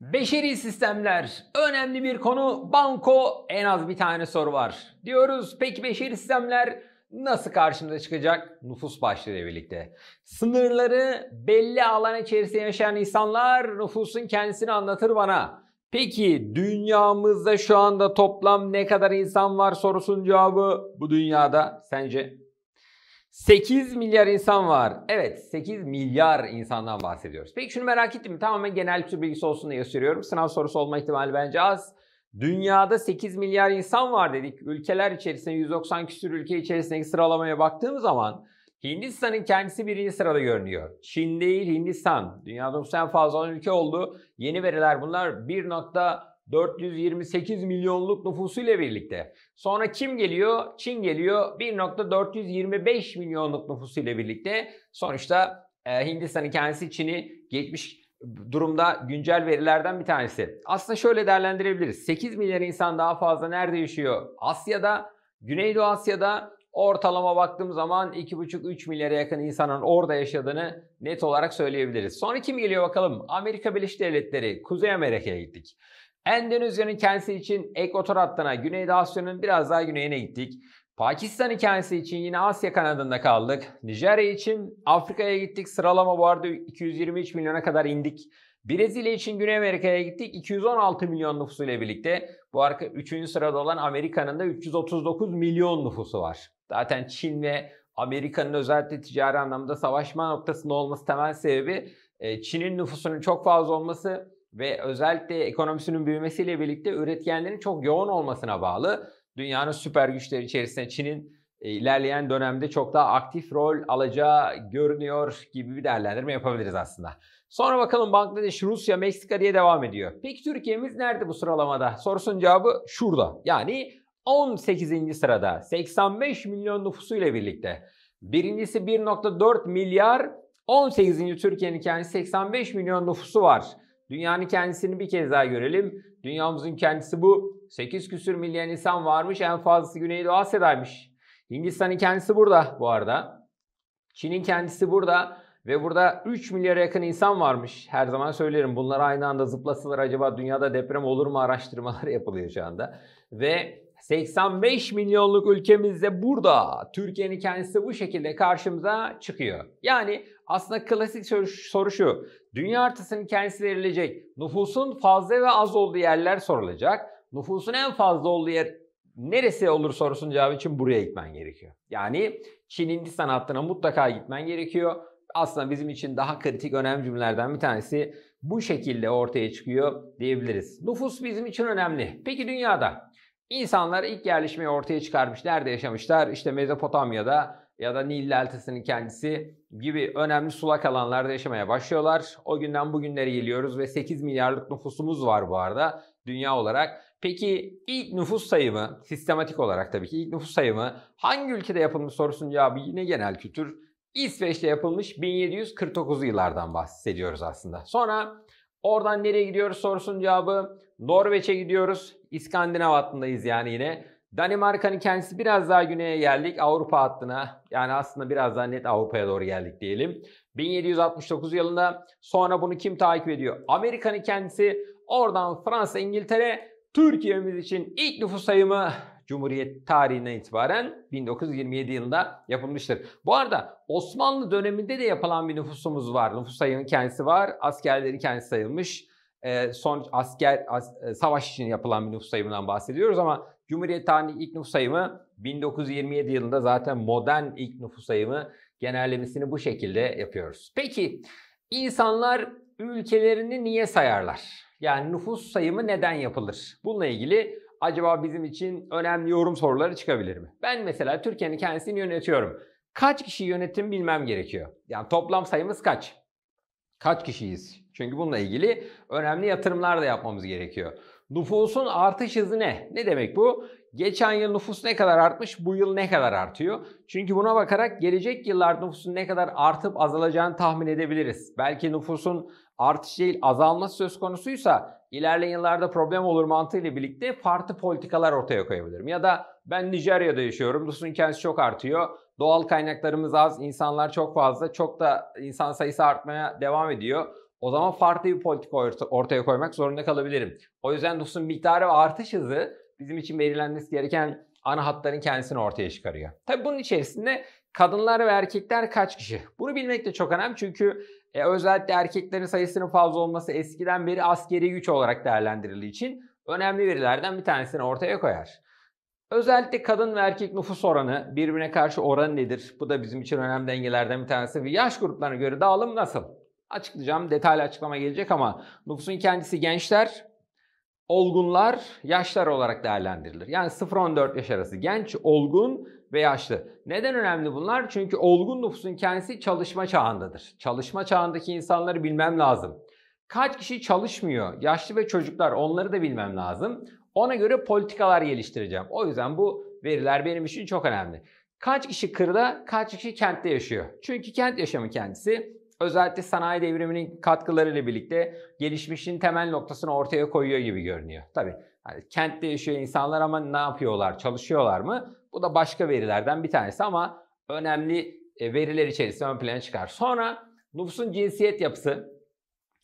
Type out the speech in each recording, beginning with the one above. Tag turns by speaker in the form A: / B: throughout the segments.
A: Beşeri sistemler önemli bir konu. Banko en az bir tane soru var. Diyoruz peki beşeri sistemler nasıl karşımıza çıkacak? Nüfus başlığıyla birlikte. Sınırları belli alan içerisinde yaşayan insanlar nüfusun kendisini anlatır bana. Peki dünyamızda şu anda toplam ne kadar insan var sorusunun cevabı bu dünyada sence 8 milyar insan var. Evet 8 milyar insandan bahsediyoruz. Peki şunu merak ettim. Tamamen genel kültür bilgisi olsun diye gösteriyorum. Sınav sorusu olma ihtimali bence az. Dünyada 8 milyar insan var dedik. Ülkeler içerisinde 190 küsür ülke içerisindeki sıralamaya baktığım zaman Hindistan'ın kendisi birinci sırada görünüyor. Çin değil Hindistan. Dünyada en fazla olan ülke oldu. Yeni veriler bunlar 1. 428 milyonluk nüfusuyla birlikte. Sonra kim geliyor? Çin geliyor 1.425 milyonluk nüfusuyla birlikte. Sonuçta e, Hindistan'ın kendisi Çin'i geçmiş durumda güncel verilerden bir tanesi. Aslında şöyle değerlendirebiliriz. 8 milyar insan daha fazla nerede yaşıyor? Asya'da, Güneydoğu Asya'da ortalama baktığım zaman 2,5-3 milyara yakın insanın orada yaşadığını net olarak söyleyebiliriz. Sonra kim geliyor bakalım? Amerika Birleşik Devletleri, Kuzey Amerika'ya gittik. Endonezya'nın kendisi için ekvator hattına, Güneydoğu Asya'nın biraz daha güneyine gittik. Pakistan'ı hikayesi için yine Asya kanadında kaldık. Nijerya için Afrika'ya gittik. Sıralama bu arada 223 milyona kadar indik. Brezilya için Güney Amerika'ya gittik. 216 milyon nüfusu ile birlikte. Bu arka 3. sırada olan Amerika'nın da 339 milyon nüfusu var. Zaten Çin ve Amerika'nın özellikle ticari anlamda savaşma noktasında olması temel sebebi e, Çin'in nüfusunun çok fazla olması ve özellikle ekonomisinin büyümesiyle birlikte üretkenlerin çok yoğun olmasına bağlı. Dünyanın süper güçleri içerisinde Çin'in e, ilerleyen dönemde çok daha aktif rol alacağı görünüyor gibi bir değerlendirme yapabiliriz aslında. Sonra bakalım Bangladeş, Rusya, Meksika diye devam ediyor. Peki Türkiye'miz nerede bu sıralamada? Sorusun cevabı şurada. Yani 18. sırada 85 milyon nüfusuyla birlikte. Birincisi 1.4 milyar, 18. Türkiye'nin kendi 85 milyon nüfusu var. Dünyanın kendisini bir kez daha görelim. Dünyamızın kendisi bu. 8 küsür milyon insan varmış. En fazlası Güneydoğu Asya'daymış. Hindistan'ın kendisi burada bu arada. Çin'in kendisi burada. Ve burada 3 milyara yakın insan varmış. Her zaman söylerim bunlar aynı anda zıplasınlar acaba dünyada deprem olur mu Araştırmalar yapılıyor şu anda. Ve 85 milyonluk ülkemizde burada Türkiye'nin kendisi bu şekilde karşımıza çıkıyor. Yani aslında klasik soru şu. Dünya haritasının kendisi verilecek. Nüfusun fazla ve az olduğu yerler sorulacak. Nüfusun en fazla olduğu yer neresi olur sorusunun cevabı için buraya gitmen gerekiyor. Yani Çin Hindistan hattına mutlaka gitmen gerekiyor. Aslında bizim için daha kritik önemli cümlelerden bir tanesi bu şekilde ortaya çıkıyor diyebiliriz. Nüfus bizim için önemli. Peki dünyada İnsanlar ilk yerleşmeyi ortaya çıkarmış. Nerede yaşamışlar? İşte Mezopotamya'da ya da Nil deltasının kendisi gibi önemli sulak alanlarda yaşamaya başlıyorlar. O günden bugünlere geliyoruz ve 8 milyarlık nüfusumuz var bu arada dünya olarak. Peki ilk nüfus sayımı sistematik olarak tabii ki ilk nüfus sayımı hangi ülkede yapılmış sorusunun cevabı yine genel kültür. İsveç'te yapılmış 1749 yıllardan bahsediyoruz aslında. Sonra oradan nereye gidiyoruz sorusunun cevabı Norveç'e gidiyoruz. İskandinav hattındayız yani yine. Danimarka'nın kendisi biraz daha güneye geldik. Avrupa hattına yani aslında biraz daha net Avrupa'ya doğru geldik diyelim. 1769 yılında sonra bunu kim takip ediyor? Amerika'nın kendisi oradan Fransa, İngiltere, Türkiye'miz için ilk nüfus sayımı Cumhuriyet tarihinden itibaren 1927 yılında yapılmıştır. Bu arada Osmanlı döneminde de yapılan bir nüfusumuz var. Nüfus sayının kendisi var. Askerleri kendisi sayılmış son asker as, savaş için yapılan bir nüfus sayımından bahsediyoruz ama Cumhuriyet tarihinin ilk nüfus sayımı 1927 yılında zaten modern ilk nüfus sayımı genellemesini bu şekilde yapıyoruz. Peki insanlar ülkelerini niye sayarlar? Yani nüfus sayımı neden yapılır? Bununla ilgili acaba bizim için önemli yorum soruları çıkabilir mi? Ben mesela Türkiye'nin kendisini yönetiyorum. Kaç kişi yönetim bilmem gerekiyor. Yani toplam sayımız kaç? Kaç kişiyiz? Çünkü bununla ilgili önemli yatırımlar da yapmamız gerekiyor. Nüfusun artış hızı ne? Ne demek bu? Geçen yıl nüfus ne kadar artmış, bu yıl ne kadar artıyor? Çünkü buna bakarak gelecek yıllar nüfusun ne kadar artıp azalacağını tahmin edebiliriz. Belki nüfusun artış değil azalması söz konusuysa ilerleyen yıllarda problem olur mantığıyla birlikte farklı politikalar ortaya koyabilirim. Ya da ben Nijerya'da yaşıyorum, nüfusun kendisi çok artıyor. Doğal kaynaklarımız az, insanlar çok fazla, çok da insan sayısı artmaya devam ediyor o zaman farklı bir politika ortaya koymak zorunda kalabilirim. O yüzden DUS'un miktarı ve artış hızı bizim için belirlenmesi gereken ana hatların kendisini ortaya çıkarıyor. Tabii bunun içerisinde kadınlar ve erkekler kaç kişi? Bunu bilmek de çok önemli çünkü e, özellikle erkeklerin sayısının fazla olması eskiden beri askeri güç olarak değerlendirildiği için önemli verilerden bir tanesini ortaya koyar. Özellikle kadın ve erkek nüfus oranı birbirine karşı oran nedir? Bu da bizim için önemli dengelerden bir tanesi. Ve yaş gruplarına göre dağılım nasıl? açıklayacağım. Detaylı açıklama gelecek ama nüfusun kendisi gençler, olgunlar, yaşlar olarak değerlendirilir. Yani 0-14 yaş arası genç, olgun ve yaşlı. Neden önemli bunlar? Çünkü olgun nüfusun kendisi çalışma çağındadır. Çalışma çağındaki insanları bilmem lazım. Kaç kişi çalışmıyor? Yaşlı ve çocuklar onları da bilmem lazım. Ona göre politikalar geliştireceğim. O yüzden bu veriler benim için çok önemli. Kaç kişi kırda, kaç kişi kentte yaşıyor? Çünkü kent yaşamı kendisi özellikle sanayi devriminin katkılarıyla birlikte gelişmişin temel noktasını ortaya koyuyor gibi görünüyor. Tabii hani kentte yaşıyor insanlar ama ne yapıyorlar, çalışıyorlar mı? Bu da başka verilerden bir tanesi ama önemli e, veriler içerisinde ön plana çıkar. Sonra nüfusun cinsiyet yapısı,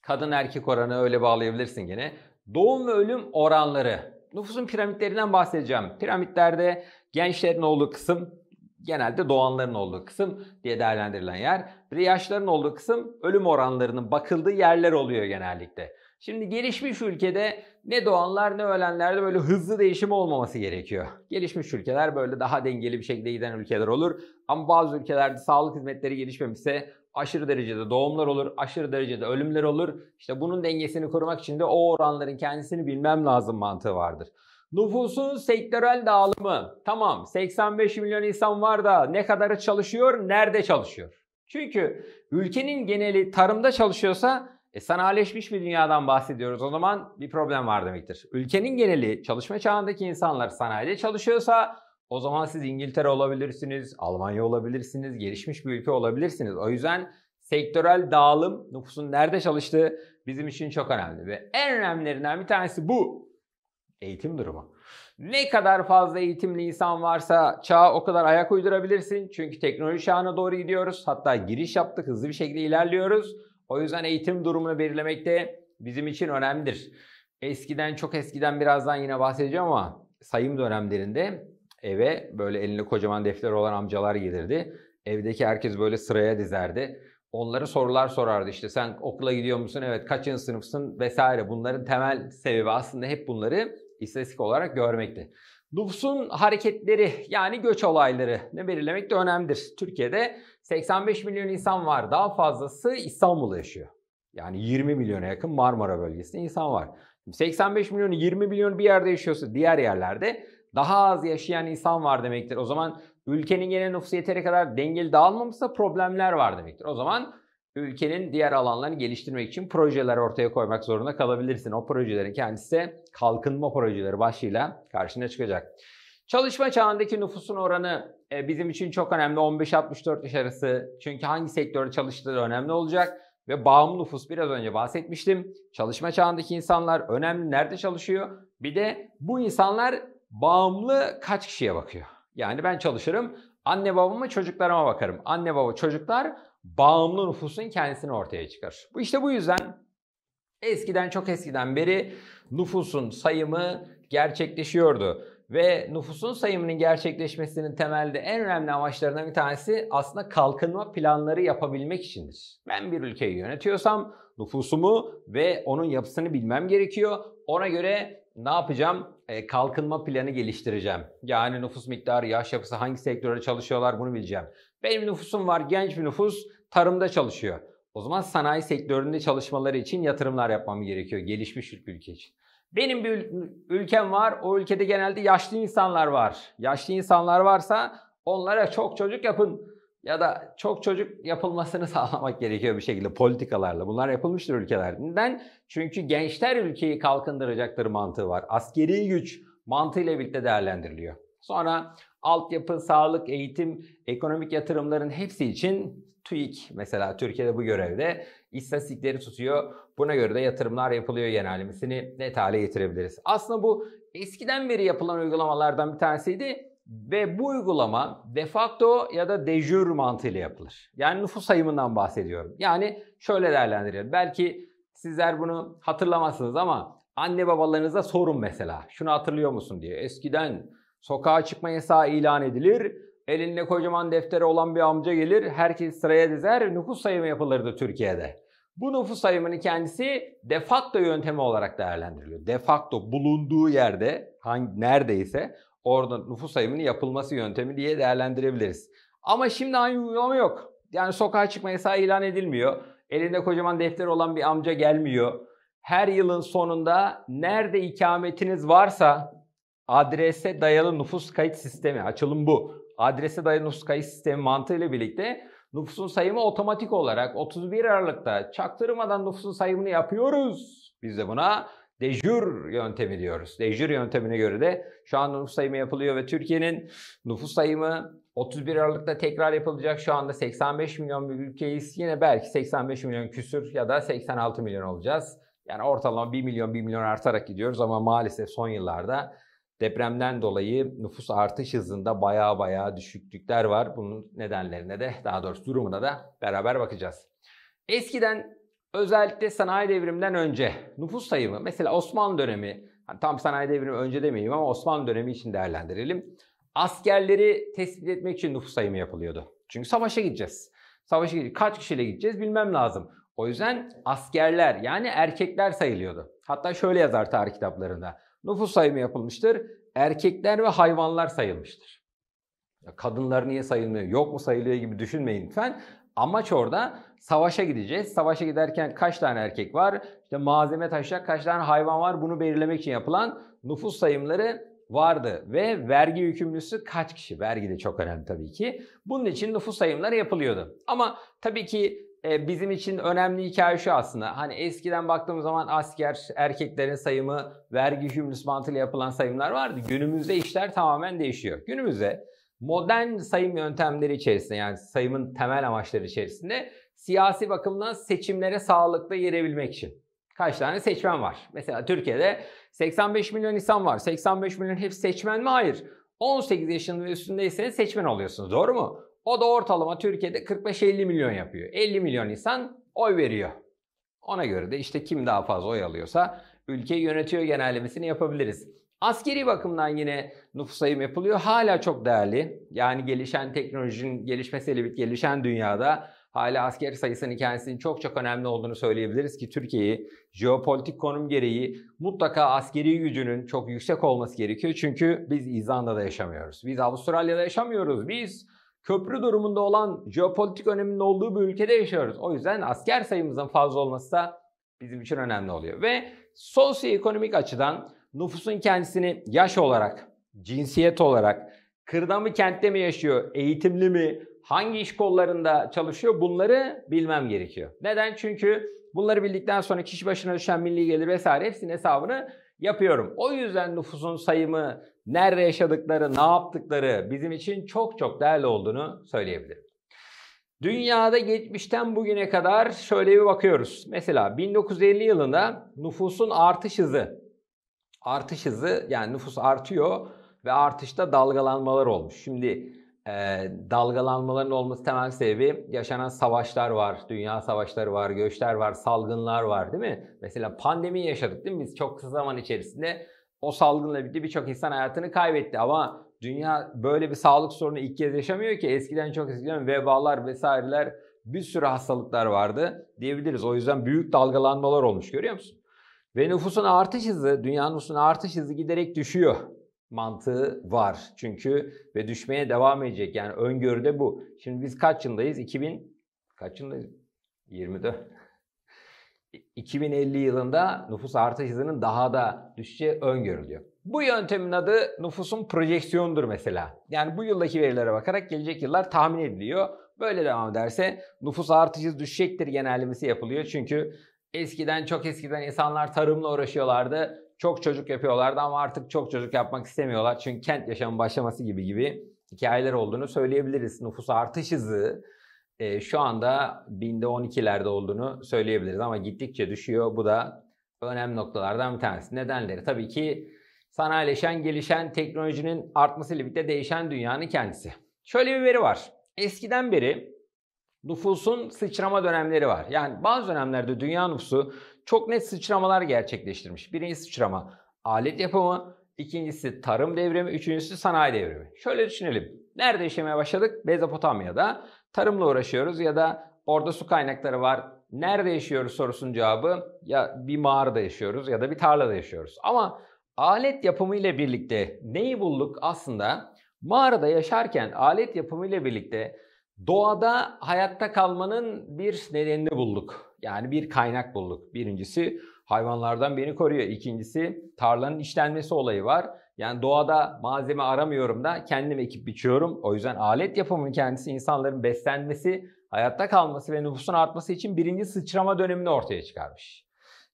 A: kadın erkek oranı öyle bağlayabilirsin gene. Doğum ve ölüm oranları, nüfusun piramitlerinden bahsedeceğim. Piramitlerde gençlerin olduğu kısım genelde doğanların olduğu kısım diye değerlendirilen yer. Bir de yaşların olduğu kısım ölüm oranlarının bakıldığı yerler oluyor genellikle. Şimdi gelişmiş ülkede ne doğanlar ne ölenlerde böyle hızlı değişim olmaması gerekiyor. Gelişmiş ülkeler böyle daha dengeli bir şekilde giden ülkeler olur. Ama bazı ülkelerde sağlık hizmetleri gelişmemişse aşırı derecede doğumlar olur, aşırı derecede ölümler olur. İşte bunun dengesini korumak için de o oranların kendisini bilmem lazım mantığı vardır. Nüfusun sektörel dağılımı. Tamam 85 milyon insan var da ne kadarı çalışıyor, nerede çalışıyor? Çünkü ülkenin geneli tarımda çalışıyorsa e, sanayileşmiş bir dünyadan bahsediyoruz. O zaman bir problem var demektir. Ülkenin geneli çalışma çağındaki insanlar sanayide çalışıyorsa o zaman siz İngiltere olabilirsiniz, Almanya olabilirsiniz, gelişmiş bir ülke olabilirsiniz. O yüzden sektörel dağılım, nüfusun nerede çalıştığı bizim için çok önemli. Ve en önemlilerinden bir tanesi bu eğitim durumu. Ne kadar fazla eğitimli insan varsa çağa o kadar ayak uydurabilirsin. Çünkü teknoloji çağına doğru gidiyoruz. Hatta giriş yaptık, hızlı bir şekilde ilerliyoruz. O yüzden eğitim durumunu belirlemek de bizim için önemlidir. Eskiden çok eskiden birazdan yine bahsedeceğim ama sayım dönemlerinde eve böyle elinde kocaman defter olan amcalar gelirdi. Evdeki herkes böyle sıraya dizerdi. Onlara sorular sorardı işte sen okula gidiyor musun? Evet kaçıncı sınıfsın vesaire. Bunların temel sebebi aslında hep bunları istatistik olarak görmekte. Nüfusun hareketleri yani göç olaylarını belirlemek de önemlidir. Türkiye'de 85 milyon insan var. Daha fazlası İstanbul'da yaşıyor. Yani 20 milyona yakın Marmara bölgesinde insan var. 85 milyonu 20 milyon bir yerde yaşıyorsa diğer yerlerde daha az yaşayan insan var demektir. O zaman ülkenin genel nüfusu yeteri kadar dengeli dağılmamışsa problemler var demektir. O zaman ülkenin diğer alanlarını geliştirmek için projeler ortaya koymak zorunda kalabilirsin. O projelerin kendisi de kalkınma projeleri başıyla karşına çıkacak. Çalışma çağındaki nüfusun oranı e, bizim için çok önemli. 15-64 yaş arası. Çünkü hangi sektörde çalıştığı önemli olacak. Ve bağımlı nüfus biraz önce bahsetmiştim. Çalışma çağındaki insanlar önemli. Nerede çalışıyor? Bir de bu insanlar bağımlı kaç kişiye bakıyor? Yani ben çalışırım. Anne babama çocuklarıma bakarım. Anne baba çocuklar bağımlı nüfusun kendisini ortaya çıkar. Bu işte bu yüzden eskiden çok eskiden beri nüfusun sayımı gerçekleşiyordu ve nüfusun sayımının gerçekleşmesinin temelde en önemli amaçlarından bir tanesi aslında kalkınma planları yapabilmek içindir. Ben bir ülkeyi yönetiyorsam nüfusumu ve onun yapısını bilmem gerekiyor. Ona göre ne yapacağım? E, kalkınma planı geliştireceğim. Yani nüfus miktarı, yaş yapısı, hangi sektörde çalışıyorlar bunu bileceğim. Benim nüfusum var, genç bir nüfus tarımda çalışıyor. O zaman sanayi sektöründe çalışmaları için yatırımlar yapmam gerekiyor gelişmiş bir ülke için. Benim bir ülkem var. O ülkede genelde yaşlı insanlar var. Yaşlı insanlar varsa onlara çok çocuk yapın ya da çok çocuk yapılmasını sağlamak gerekiyor bir şekilde politikalarla. Bunlar yapılmıştır ülkelerden. Çünkü gençler ülkeyi kalkındıracaktır mantığı var. Askeri güç mantığıyla birlikte değerlendiriliyor. Sonra altyapı, sağlık, eğitim, ekonomik yatırımların hepsi için TÜİK mesela Türkiye'de bu görevde istatistikleri tutuyor. Buna göre de yatırımlar yapılıyor genellemesini net hale getirebiliriz. Aslında bu eskiden beri yapılan uygulamalardan bir tanesiydi ve bu uygulama de facto ya da de jure mantığıyla yapılır. Yani nüfus sayımından bahsediyorum. Yani şöyle değerlendirelim. Belki sizler bunu hatırlamazsınız ama anne babalarınıza sorun mesela. Şunu hatırlıyor musun diye. Eskiden sokağa çıkma yasağı ilan edilir Elinde kocaman defteri olan bir amca gelir, herkes sıraya dizer, nüfus sayımı yapılırdı Türkiye'de. Bu nüfus sayımının kendisi de facto yöntemi olarak değerlendiriliyor. De facto bulunduğu yerde, hangi, neredeyse orada nüfus sayımının yapılması yöntemi diye değerlendirebiliriz. Ama şimdi aynı uygulama yok. Yani sokağa çıkma yasağı ilan edilmiyor. Elinde kocaman defter olan bir amca gelmiyor. Her yılın sonunda nerede ikametiniz varsa adrese dayalı nüfus kayıt sistemi açılım bu adrese dayalı nüfus kayıt sistemi mantığıyla birlikte nüfusun sayımı otomatik olarak 31 Aralık'ta çaktırmadan nüfusun sayımını yapıyoruz. Biz de buna dejür yöntemi diyoruz. Dejür yöntemine göre de şu an nüfus sayımı yapılıyor ve Türkiye'nin nüfus sayımı 31 Aralık'ta tekrar yapılacak. Şu anda 85 milyon bir ülkeyiz. Yine belki 85 milyon küsür ya da 86 milyon olacağız. Yani ortalama 1 milyon 1 milyon artarak gidiyoruz ama maalesef son yıllarda Depremden dolayı nüfus artış hızında baya baya düşüklükler var. Bunun nedenlerine de daha doğrusu durumuna da beraber bakacağız. Eskiden özellikle sanayi devriminden önce nüfus sayımı mesela Osmanlı dönemi hani tam sanayi devrimi önce demeyeyim ama Osmanlı dönemi için değerlendirelim. Askerleri tespit etmek için nüfus sayımı yapılıyordu. Çünkü savaşa gideceğiz. Savaşa gideceğiz. Kaç kişiyle gideceğiz bilmem lazım. O yüzden askerler yani erkekler sayılıyordu. Hatta şöyle yazar tarih kitaplarında nüfus sayımı yapılmıştır. Erkekler ve hayvanlar sayılmıştır. Kadınlar niye sayılmıyor, yok mu sayılıyor gibi düşünmeyin lütfen. Amaç orada savaşa gideceğiz. Savaşa giderken kaç tane erkek var, İşte malzeme taşıyacak kaç tane hayvan var bunu belirlemek için yapılan nüfus sayımları vardı. Ve vergi yükümlüsü kaç kişi? Vergi de çok önemli tabii ki. Bunun için nüfus sayımları yapılıyordu. Ama tabii ki e, bizim için önemli hikaye şu aslında. Hani eskiden baktığımız zaman asker erkeklerin sayımı vergi hümrüs mantığıyla yapılan sayımlar vardı. Günümüzde işler tamamen değişiyor. Günümüzde modern sayım yöntemleri içerisinde yani sayımın temel amaçları içerisinde siyasi bakımdan seçimlere sağlıklı yerebilmek için. Kaç tane seçmen var? Mesela Türkiye'de 85 milyon insan var. 85 milyon hepsi seçmen mi? Hayır. 18 yaşının üstündeyseniz seçmen oluyorsunuz. Doğru mu? O da ortalama Türkiye'de 45-50 milyon yapıyor. 50 milyon insan oy veriyor. Ona göre de işte kim daha fazla oy alıyorsa ülkeyi yönetiyor genellemesini yapabiliriz. Askeri bakımdan yine nüfus sayım yapılıyor. Hala çok değerli. Yani gelişen teknolojinin gelişmesiyle bir gelişen dünyada hala asker sayısının kendisinin çok çok önemli olduğunu söyleyebiliriz ki Türkiye'yi jeopolitik konum gereği mutlaka askeri gücünün çok yüksek olması gerekiyor. Çünkü biz İzlanda'da yaşamıyoruz. Biz Avustralya'da yaşamıyoruz. Biz köprü durumunda olan jeopolitik öneminin olduğu bir ülkede yaşıyoruz. O yüzden asker sayımızın fazla olması da bizim için önemli oluyor. Ve sosyoekonomik açıdan nüfusun kendisini yaş olarak, cinsiyet olarak, kırda mı kentte mi yaşıyor, eğitimli mi, hangi iş kollarında çalışıyor bunları bilmem gerekiyor. Neden? Çünkü bunları bildikten sonra kişi başına düşen milli gelir vesaire hepsinin hesabını yapıyorum. O yüzden nüfusun sayımı, nerede yaşadıkları, ne yaptıkları bizim için çok çok değerli olduğunu söyleyebilirim. Dünyada geçmişten bugüne kadar şöyle bir bakıyoruz. Mesela 1950 yılında nüfusun artış hızı, artış hızı yani nüfus artıyor ve artışta dalgalanmalar olmuş. Şimdi e, dalgalanmaların olması temel sebebi yaşanan savaşlar var, dünya savaşları var, göçler var, salgınlar var değil mi? Mesela pandemi yaşadık değil mi? Biz çok kısa zaman içerisinde o salgınla birlikte birçok insan hayatını kaybetti ama dünya böyle bir sağlık sorunu ilk kez yaşamıyor ki eskiden çok eskiden vebalar vesaireler bir sürü hastalıklar vardı diyebiliriz. O yüzden büyük dalgalanmalar olmuş görüyor musun? Ve nüfusun artış hızı, dünya nüfusun artış hızı giderek düşüyor mantığı var. Çünkü ve düşmeye devam edecek. Yani öngörüde bu. Şimdi biz kaç yıldayız? 2000 kaç yıldayız? 24. 2050 yılında nüfus artış hızının daha da düşeceği öngörülüyor. Bu yöntemin adı nüfusun projeksiyondur mesela. Yani bu yıldaki verilere bakarak gelecek yıllar tahmin ediliyor. Böyle devam ederse nüfus artış hızı düşecektir genellemesi yapılıyor. Çünkü eskiden çok eskiden insanlar tarımla uğraşıyorlardı çok çocuk yapıyorlardı ama artık çok çocuk yapmak istemiyorlar. Çünkü kent yaşamı başlaması gibi gibi hikayeler olduğunu söyleyebiliriz. Nüfus artış hızı e, şu anda binde 12'lerde olduğunu söyleyebiliriz ama gittikçe düşüyor. Bu da önemli noktalardan bir tanesi. Nedenleri tabii ki sanayileşen, gelişen teknolojinin artmasıyla birlikte değişen dünyanın kendisi. Şöyle bir veri var. Eskiden beri nüfusun sıçrama dönemleri var. Yani bazı dönemlerde dünya nüfusu çok net sıçramalar gerçekleştirmiş. Birinci sıçrama alet yapımı, ikincisi tarım devrimi, üçüncüsü sanayi devrimi. Şöyle düşünelim. Nerede yaşamaya başladık? Mezopotamya'da. Tarımla uğraşıyoruz ya da orada su kaynakları var. Nerede yaşıyoruz sorusunun cevabı ya bir mağarada yaşıyoruz ya da bir tarlada yaşıyoruz. Ama alet yapımı ile birlikte neyi bulduk? Aslında mağarada yaşarken alet yapımı ile birlikte doğada hayatta kalmanın bir nedenini bulduk. Yani bir kaynak bulduk. Birincisi hayvanlardan beni koruyor. İkincisi tarlanın işlenmesi olayı var. Yani doğada malzeme aramıyorum da kendim ekip biçiyorum. O yüzden alet yapımının kendisi insanların beslenmesi, hayatta kalması ve nüfusun artması için birinci sıçrama dönemini ortaya çıkarmış.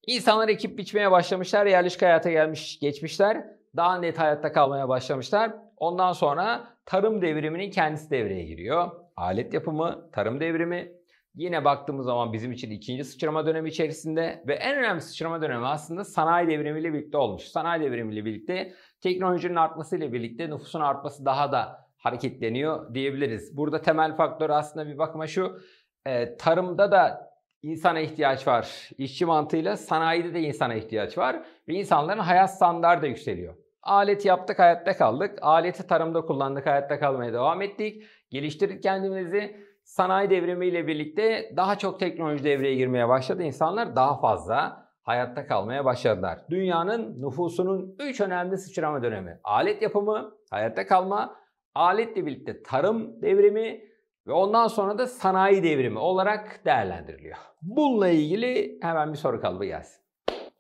A: İnsanlar ekip biçmeye başlamışlar, yerleşik hayata gelmiş, geçmişler. Daha net hayatta kalmaya başlamışlar. Ondan sonra tarım devriminin kendisi devreye giriyor. Alet yapımı, tarım devrimi, Yine baktığımız zaman bizim için ikinci sıçrama dönemi içerisinde ve en önemli sıçrama dönemi aslında sanayi devrimiyle birlikte olmuş. Sanayi devrimiyle birlikte teknolojinin artmasıyla birlikte nüfusun artması daha da hareketleniyor diyebiliriz. Burada temel faktör aslında bir bakma şu. E, tarımda da insana ihtiyaç var. İşçi mantığıyla sanayide de insana ihtiyaç var ve insanların hayat standartı yükseliyor. Aleti yaptık hayatta kaldık. Aleti tarımda kullandık hayatta kalmaya devam ettik. Geliştirdik kendimizi sanayi devrimiyle birlikte daha çok teknoloji devreye girmeye başladı. İnsanlar daha fazla hayatta kalmaya başladılar. Dünyanın nüfusunun 3 önemli sıçrama dönemi. Alet yapımı, hayatta kalma, aletle birlikte tarım devrimi ve ondan sonra da sanayi devrimi olarak değerlendiriliyor. Bununla ilgili hemen bir soru kalıbı gelsin.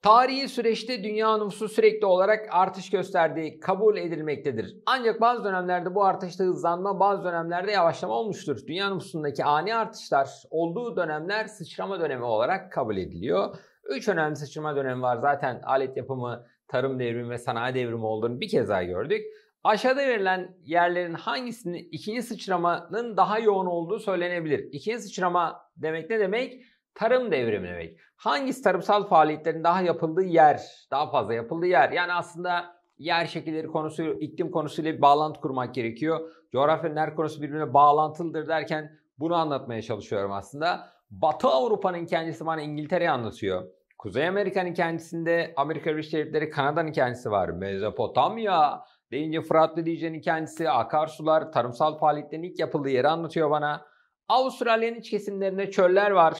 A: Tarihi süreçte dünya nüfusu sürekli olarak artış gösterdiği kabul edilmektedir. Ancak bazı dönemlerde bu artışta hızlanma, bazı dönemlerde yavaşlama olmuştur. Dünya nüfusundaki ani artışlar olduğu dönemler sıçrama dönemi olarak kabul ediliyor. Üç önemli sıçrama dönemi var. Zaten alet yapımı, tarım devrimi ve sanayi devrimi olduğunu bir kez daha gördük. Aşağıda verilen yerlerin hangisini ikinci sıçramanın daha yoğun olduğu söylenebilir. İkinci sıçrama demek ne demek? Tarım devrimi demek. Hangisi tarımsal faaliyetlerin daha yapıldığı yer, daha fazla yapıldığı yer. Yani aslında yer şekilleri konusu, iklim konusuyla bir bağlantı kurmak gerekiyor. Coğrafyanın her konusu birbirine bağlantılıdır derken bunu anlatmaya çalışıyorum aslında. Batı Avrupa'nın kendisi bana İngiltere'yi anlatıyor. Kuzey Amerika'nın kendisinde Amerika Birleşik Devletleri, Kanada'nın kendisi var. Mezopotamya deyince Fıratlı Dicle'nin kendisi, akarsular, tarımsal faaliyetlerin ilk yapıldığı yeri anlatıyor bana. Avustralya'nın iç kesimlerinde çöller var.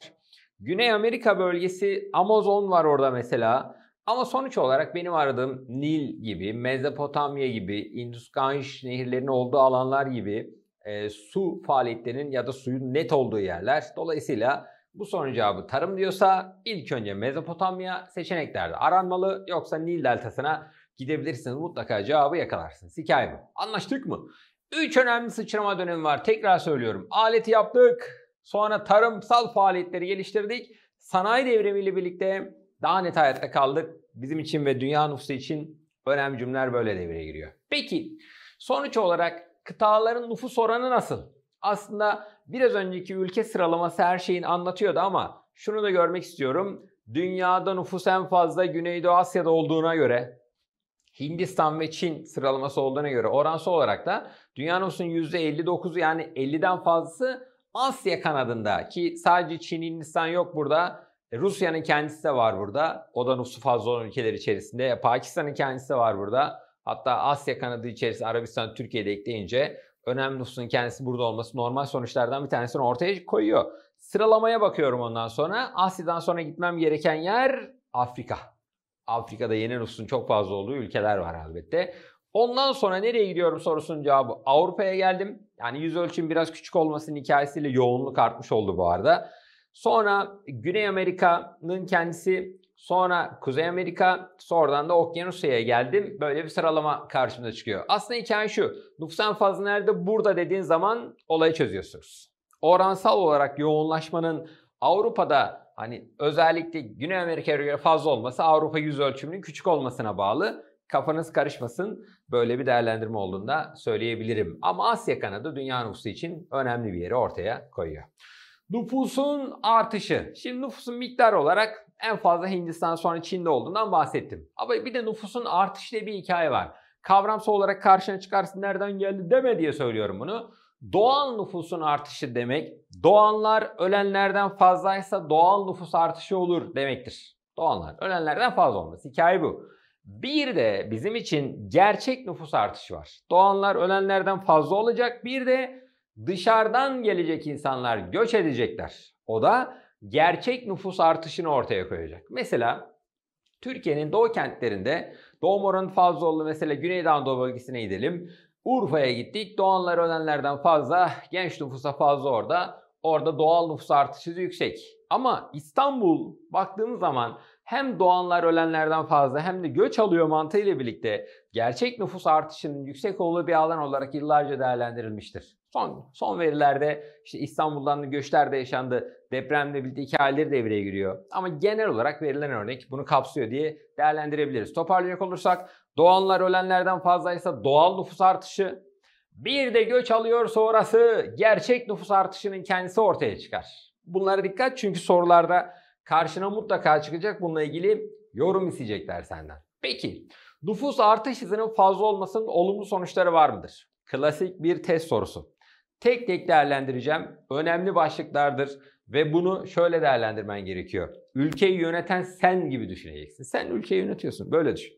A: Güney Amerika bölgesi Amazon var orada mesela. Ama sonuç olarak benim aradığım Nil gibi, Mezopotamya gibi, Indus-Ganj nehirlerinin olduğu alanlar gibi e, su faaliyetlerinin ya da suyun net olduğu yerler. Dolayısıyla bu sorunun cevabı tarım diyorsa ilk önce Mezopotamya seçeneklerde aranmalı yoksa Nil deltasına gidebilirsiniz. Mutlaka cevabı yakalarsınız. Hikaye bu. Anlaştık mı? 3 önemli sıçrama dönemi var. Tekrar söylüyorum. Aleti yaptık. Sonra tarımsal faaliyetleri geliştirdik. Sanayi devrimiyle birlikte daha net hayatta kaldık. Bizim için ve dünya nüfusu için önemli cümleler böyle devreye giriyor. Peki sonuç olarak kıtaların nüfus oranı nasıl? Aslında biraz önceki ülke sıralaması her şeyin anlatıyordu ama şunu da görmek istiyorum. Dünyada nüfus en fazla Güneydoğu Asya'da olduğuna göre Hindistan ve Çin sıralaması olduğuna göre oransal olarak da dünya nüfusunun %59'u yani 50'den fazlası Asya kanadında ki sadece Çin, Hindistan yok burada. E, Rusya'nın kendisi de var burada. O da nüfusu fazla olan ülkeler içerisinde. E, Pakistan'ın kendisi de var burada. Hatta Asya kanadı içerisinde Arabistan, de ekleyince önemli nüfusun kendisi burada olması normal sonuçlardan bir tanesini ortaya koyuyor. Sıralamaya bakıyorum ondan sonra. Asya'dan sonra gitmem gereken yer Afrika. Afrika'da yeni nüfusun çok fazla olduğu ülkeler var elbette. Ondan sonra nereye gidiyorum sorusunun cevabı Avrupa'ya geldim. Yani yüz ölçüm biraz küçük olmasının hikayesiyle yoğunluk artmış oldu bu arada. Sonra Güney Amerika'nın kendisi, sonra Kuzey Amerika, sonradan da Okyanusya'ya geldim. Böyle bir sıralama karşımıza çıkıyor. Aslında hikaye şu, nüfusan fazla nerede burada dediğin zaman olayı çözüyorsunuz. Oransal olarak yoğunlaşmanın Avrupa'da hani özellikle Güney Amerika'ya göre fazla olması Avrupa yüz ölçümünün küçük olmasına bağlı. Kafanız karışmasın böyle bir değerlendirme olduğunu da söyleyebilirim. Ama Asya kanadı dünya nüfusu için önemli bir yeri ortaya koyuyor. Nüfusun artışı. Şimdi nüfusun miktar olarak en fazla Hindistan sonra Çin'de olduğundan bahsettim. Ama bir de nüfusun artış diye bir hikaye var. Kavramsal olarak karşına çıkarsın nereden geldi deme diye söylüyorum bunu. Doğal nüfusun artışı demek doğanlar ölenlerden fazlaysa doğal nüfus artışı olur demektir. Doğanlar ölenlerden fazla olması. Hikaye bu. Bir de bizim için gerçek nüfus artışı var. Doğanlar ölenlerden fazla olacak. Bir de dışarıdan gelecek insanlar göç edecekler. O da gerçek nüfus artışını ortaya koyacak. Mesela Türkiye'nin doğu kentlerinde doğum oranı fazla oldu. Mesela güneydoğu Anadolu bölgesine gidelim. Urfa'ya gittik. Doğanlar ölenlerden fazla, genç nüfusa fazla orada. Orada doğal nüfus artışı yüksek. Ama İstanbul baktığımız zaman hem doğanlar ölenlerden fazla hem de göç alıyor mantığıyla birlikte gerçek nüfus artışının yüksek olduğu bir alan olarak yıllarca değerlendirilmiştir. Son, son verilerde işte İstanbul'dan göçlerde yaşandı. Depremle birlikte hikayeleri devreye giriyor. Ama genel olarak verilen örnek bunu kapsıyor diye değerlendirebiliriz. Toparlayacak olursak doğanlar ölenlerden fazlaysa doğal nüfus artışı. Bir de göç alıyor sonrası gerçek nüfus artışının kendisi ortaya çıkar. Bunlara dikkat çünkü sorularda karşına mutlaka çıkacak. Bununla ilgili yorum isteyecekler senden. Peki nüfus artış hızının fazla olmasının olumlu sonuçları var mıdır? Klasik bir test sorusu. Tek tek değerlendireceğim. Önemli başlıklardır ve bunu şöyle değerlendirmen gerekiyor. Ülkeyi yöneten sen gibi düşüneceksin. Sen ülkeyi yönetiyorsun. Böyle düşün.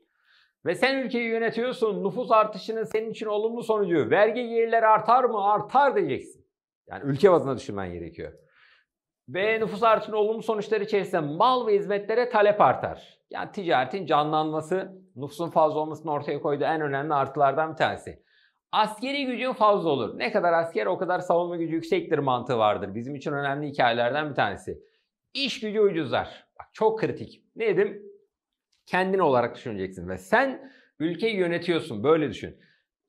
A: Ve sen ülkeyi yönetiyorsun. Nüfus artışının senin için olumlu sonucu. Vergi gelirleri artar mı? Artar diyeceksin. Yani ülke bazında düşünmen gerekiyor ve nüfus artışının olumlu sonuçları içerisinde mal ve hizmetlere talep artar. Yani ticaretin canlanması nüfusun fazla olmasını ortaya koyduğu en önemli artılardan bir tanesi. Askeri gücün fazla olur. Ne kadar asker o kadar savunma gücü yüksektir mantığı vardır. Bizim için önemli hikayelerden bir tanesi. İş gücü ucuzlar. Bak çok kritik. Ne dedim? Kendin olarak düşüneceksin ve sen ülkeyi yönetiyorsun. Böyle düşün.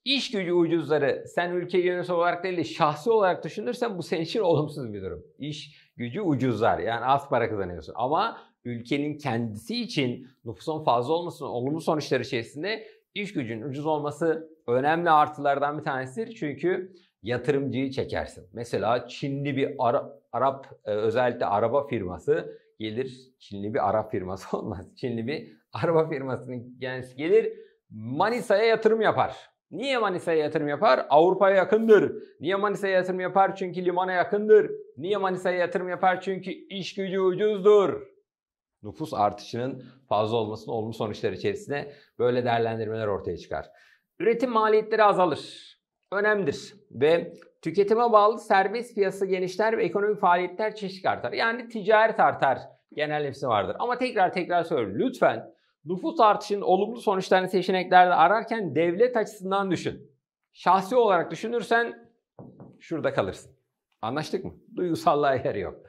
A: İş gücü ucuzları sen ülke yönetimi olarak değil de şahsi olarak düşünürsen bu senin için olumsuz bir durum. İş gücü ucuzlar yani az para kazanıyorsun ama ülkenin kendisi için nüfusun fazla olmasının olumlu sonuçları içerisinde iş gücünün ucuz olması önemli artılardan bir tanesidir. Çünkü yatırımcıyı çekersin. Mesela Çinli bir Ara, Arap e, özellikle araba firması gelir. Çinli bir Arap firması olmaz. Çinli bir araba firmasının kendisi gelir Manisa'ya yatırım yapar. Niye Manisa'ya yatırım yapar? Avrupa'ya yakındır. Niye Manisa'ya yatırım yapar? Çünkü limana yakındır. Niye Manisa'ya yatırım yapar? Çünkü iş gücü ucuzdur. Nüfus artışının fazla olmasının olumlu sonuçları içerisinde böyle değerlendirmeler ortaya çıkar. Üretim maliyetleri azalır. Önemlidir. Ve tüketime bağlı serbest piyasa genişler ve ekonomik faaliyetler çeşit artar. Yani ticaret artar. Genel hepsi vardır. Ama tekrar tekrar söylüyorum. Lütfen Nüfus artışının olumlu sonuçlarını seçeneklerde ararken devlet açısından düşün. Şahsi olarak düşünürsen şurada kalırsın. Anlaştık mı? Duygusallığa yer yok.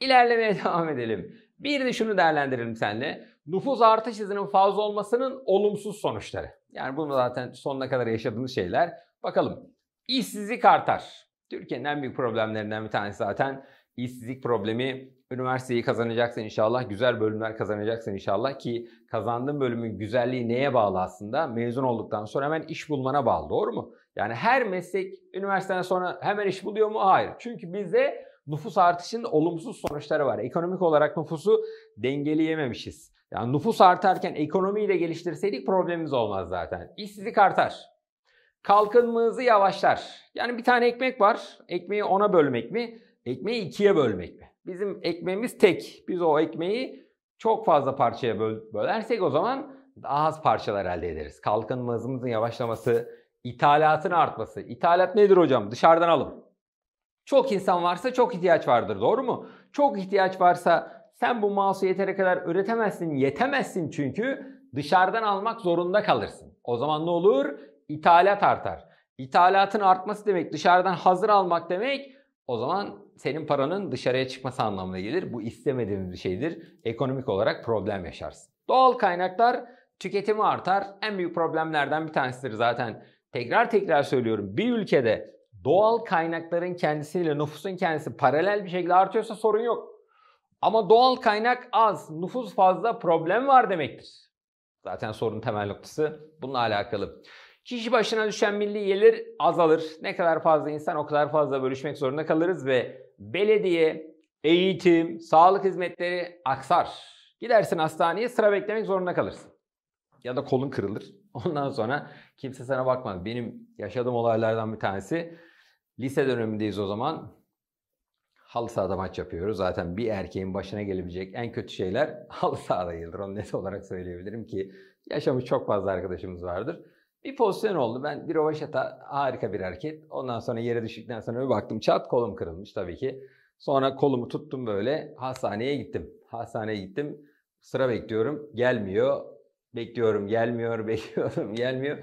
A: İlerlemeye devam edelim. Bir de şunu değerlendirelim seninle. Nüfus artış hızının fazla olmasının olumsuz sonuçları. Yani bunu zaten sonuna kadar yaşadığımız şeyler. Bakalım. İşsizlik artar. Türkiye'nin en büyük problemlerinden bir tanesi zaten işsizlik problemi Üniversiteyi kazanacaksın inşallah, güzel bölümler kazanacaksın inşallah ki kazandığın bölümün güzelliği neye bağlı aslında? Mezun olduktan sonra hemen iş bulmana bağlı doğru mu? Yani her meslek üniversiteden sonra hemen iş buluyor mu? Hayır. Çünkü bizde nüfus artışının olumsuz sonuçları var. Ekonomik olarak nüfusu dengeleyememişiz. Yani nüfus artarken ekonomiyi de geliştirseydik problemimiz olmaz zaten. İşsizlik artar. Kalkınmamızı yavaşlar. Yani bir tane ekmek var. Ekmeği ona bölmek mi? Ekmeği ikiye bölmek mi? Bizim ekmeğimiz tek. Biz o ekmeği çok fazla parçaya böl bölersek o zaman daha az parçalar elde ederiz. Kalkınma hızımızın yavaşlaması, ithalatın artması. İthalat nedir hocam? Dışarıdan alım. Çok insan varsa çok ihtiyaç vardır doğru mu? Çok ihtiyaç varsa sen bu mouse'u yetere kadar üretemezsin, yetemezsin çünkü dışarıdan almak zorunda kalırsın. O zaman ne olur? İthalat artar. İthalatın artması demek dışarıdan hazır almak demek. O zaman senin paranın dışarıya çıkması anlamına gelir. Bu istemediğimiz bir şeydir. Ekonomik olarak problem yaşarsın. Doğal kaynaklar tüketimi artar. En büyük problemlerden bir tanesidir zaten. Tekrar tekrar söylüyorum. Bir ülkede doğal kaynakların kendisiyle nüfusun kendisi paralel bir şekilde artıyorsa sorun yok. Ama doğal kaynak az, nüfus fazla problem var demektir. Zaten sorun temel noktası bununla alakalı. Kişi başına düşen milli gelir azalır. Ne kadar fazla insan o kadar fazla bölüşmek zorunda kalırız ve belediye, eğitim, sağlık hizmetleri aksar. Gidersin hastaneye sıra beklemek zorunda kalırsın. Ya da kolun kırılır. Ondan sonra kimse sana bakmaz. Benim yaşadığım olaylardan bir tanesi lise dönemindeyiz o zaman. Halı sahada maç yapıyoruz. Zaten bir erkeğin başına gelebilecek en kötü şeyler halı sahada gelir. Onu net olarak söyleyebilirim ki yaşamış çok fazla arkadaşımız vardır. Bir pozisyon oldu. Ben bir rovaşata harika bir hareket. Ondan sonra yere düştükten sonra bir baktım çat kolum kırılmış tabii ki. Sonra kolumu tuttum böyle hastaneye gittim. Hastaneye gittim. Sıra bekliyorum. Gelmiyor. Bekliyorum gelmiyor. Bekliyorum gelmiyor.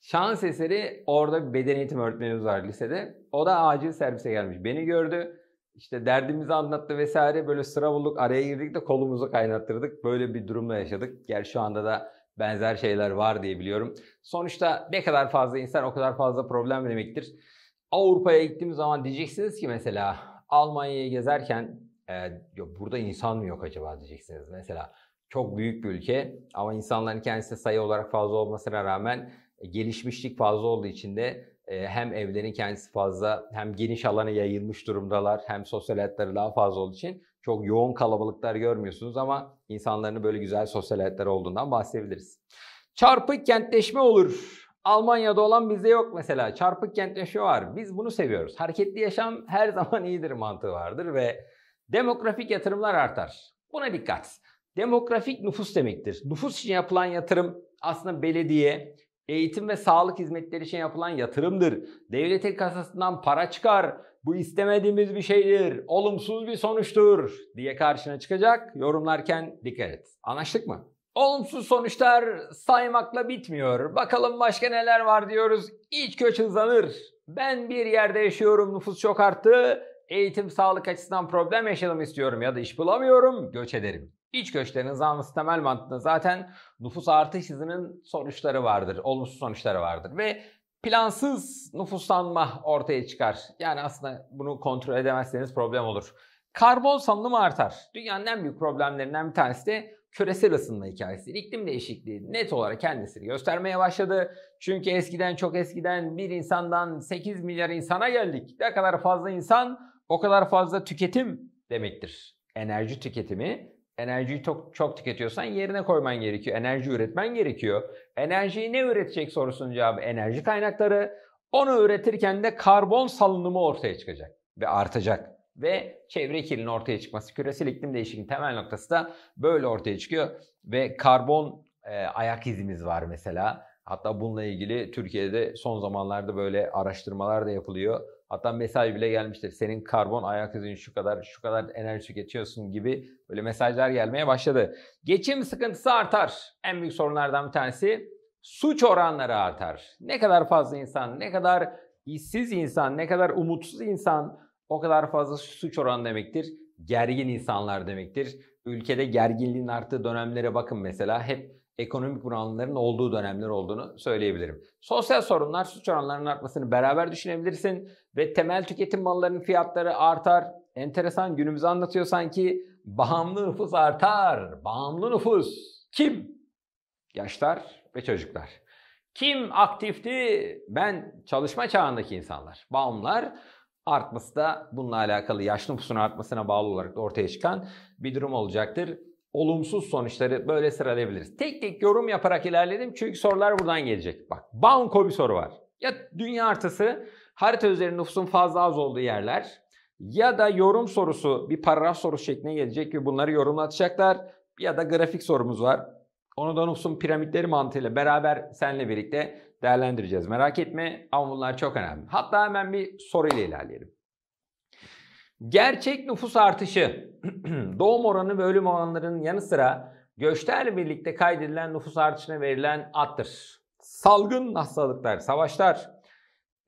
A: Şans eseri orada bir beden eğitim öğretmenimiz var lisede. O da acil servise gelmiş. Beni gördü. İşte derdimizi anlattı vesaire. Böyle sıra bulduk. Araya girdik de kolumuzu kaynattırdık. Böyle bir durumla yaşadık. Gel şu anda da benzer şeyler var diye biliyorum. Sonuçta ne kadar fazla insan o kadar fazla problem demektir. Avrupa'ya gittiğimiz zaman diyeceksiniz ki mesela Almanya'yı gezerken e, ya burada insan mı yok acaba diyeceksiniz mesela. Çok büyük bir ülke ama insanların kendisi sayı olarak fazla olmasına rağmen e, gelişmişlik fazla olduğu için de e, hem evlerin kendisi fazla hem geniş alanı yayılmış durumdalar hem sosyal hayatları daha fazla olduğu için çok yoğun kalabalıklar görmüyorsunuz ama insanların böyle güzel sosyal hayatları olduğundan bahsedebiliriz. Çarpık kentleşme olur. Almanya'da olan bize yok mesela. Çarpık kentleşme var. Biz bunu seviyoruz. Hareketli yaşam her zaman iyidir mantığı vardır ve demografik yatırımlar artar. Buna dikkat. Demografik nüfus demektir. Nüfus için yapılan yatırım aslında belediye eğitim ve sağlık hizmetleri için yapılan yatırımdır. Devletin kasasından para çıkar, bu istemediğimiz bir şeydir, olumsuz bir sonuçtur diye karşına çıkacak. Yorumlarken dikkat et. Anlaştık mı? Olumsuz sonuçlar saymakla bitmiyor. Bakalım başka neler var diyoruz. İç göç hızlanır. Ben bir yerde yaşıyorum, nüfus çok arttı. Eğitim, sağlık açısından problem yaşadım istiyorum ya da iş bulamıyorum, göç ederim. İç göçlerin zanlısı temel mantığında zaten nüfus artış hızının sonuçları vardır. Olumsuz sonuçları vardır ve plansız nüfuslanma ortaya çıkar. Yani aslında bunu kontrol edemezseniz problem olur. Karbon salınımı artar. Dünyanın en büyük problemlerinden bir tanesi de küresel ısınma hikayesi. İklim değişikliği net olarak kendisini göstermeye başladı. Çünkü eskiden çok eskiden bir insandan 8 milyar insana geldik. Ne kadar fazla insan o kadar fazla tüketim demektir. Enerji tüketimi enerjiyi çok, çok tüketiyorsan yerine koyman gerekiyor. Enerji üretmen gerekiyor. Enerjiyi ne üretecek sorusunun cevabı enerji kaynakları. Onu üretirken de karbon salınımı ortaya çıkacak ve artacak. Ve çevre kirliliğinin ortaya çıkması, küresel iklim değişikliğinin temel noktası da böyle ortaya çıkıyor. Ve karbon e, ayak izimiz var mesela. Hatta bununla ilgili Türkiye'de son zamanlarda böyle araştırmalar da yapılıyor Hatta mesaj bile gelmiştir. Senin karbon ayak izin şu kadar, şu kadar enerji tüketiyorsun gibi böyle mesajlar gelmeye başladı. Geçim sıkıntısı artar. En büyük sorunlardan bir tanesi suç oranları artar. Ne kadar fazla insan, ne kadar işsiz insan, ne kadar umutsuz insan o kadar fazla suç oranı demektir. Gergin insanlar demektir. Ülkede gerginliğin arttığı dönemlere bakın mesela hep ekonomik bunalımların olduğu dönemler olduğunu söyleyebilirim. Sosyal sorunlar suç oranlarının artmasını beraber düşünebilirsin ve temel tüketim mallarının fiyatları artar. Enteresan günümüzü anlatıyor sanki bağımlı nüfus artar. Bağımlı nüfus kim? Yaşlar ve çocuklar. Kim aktifti? Ben çalışma çağındaki insanlar. Bağımlar artması da bununla alakalı yaşlı nüfusun artmasına bağlı olarak ortaya çıkan bir durum olacaktır olumsuz sonuçları böyle sıralayabiliriz. Tek tek yorum yaparak ilerledim çünkü sorular buradan gelecek. Bak banko bir soru var. Ya dünya artısı harita üzerinde nüfusun fazla az olduğu yerler ya da yorum sorusu bir paragraf sorusu şeklinde gelecek ve bunları yorumlatacaklar ya da grafik sorumuz var. Onu da nüfusun piramitleri mantığıyla beraber seninle birlikte değerlendireceğiz. Merak etme ama bunlar çok önemli. Hatta hemen bir soruyla ilerleyelim. Gerçek nüfus artışı, doğum oranı ve ölüm oranlarının yanı sıra göçlerle birlikte kaydedilen nüfus artışına verilen attır. Salgın hastalıklar, savaşlar,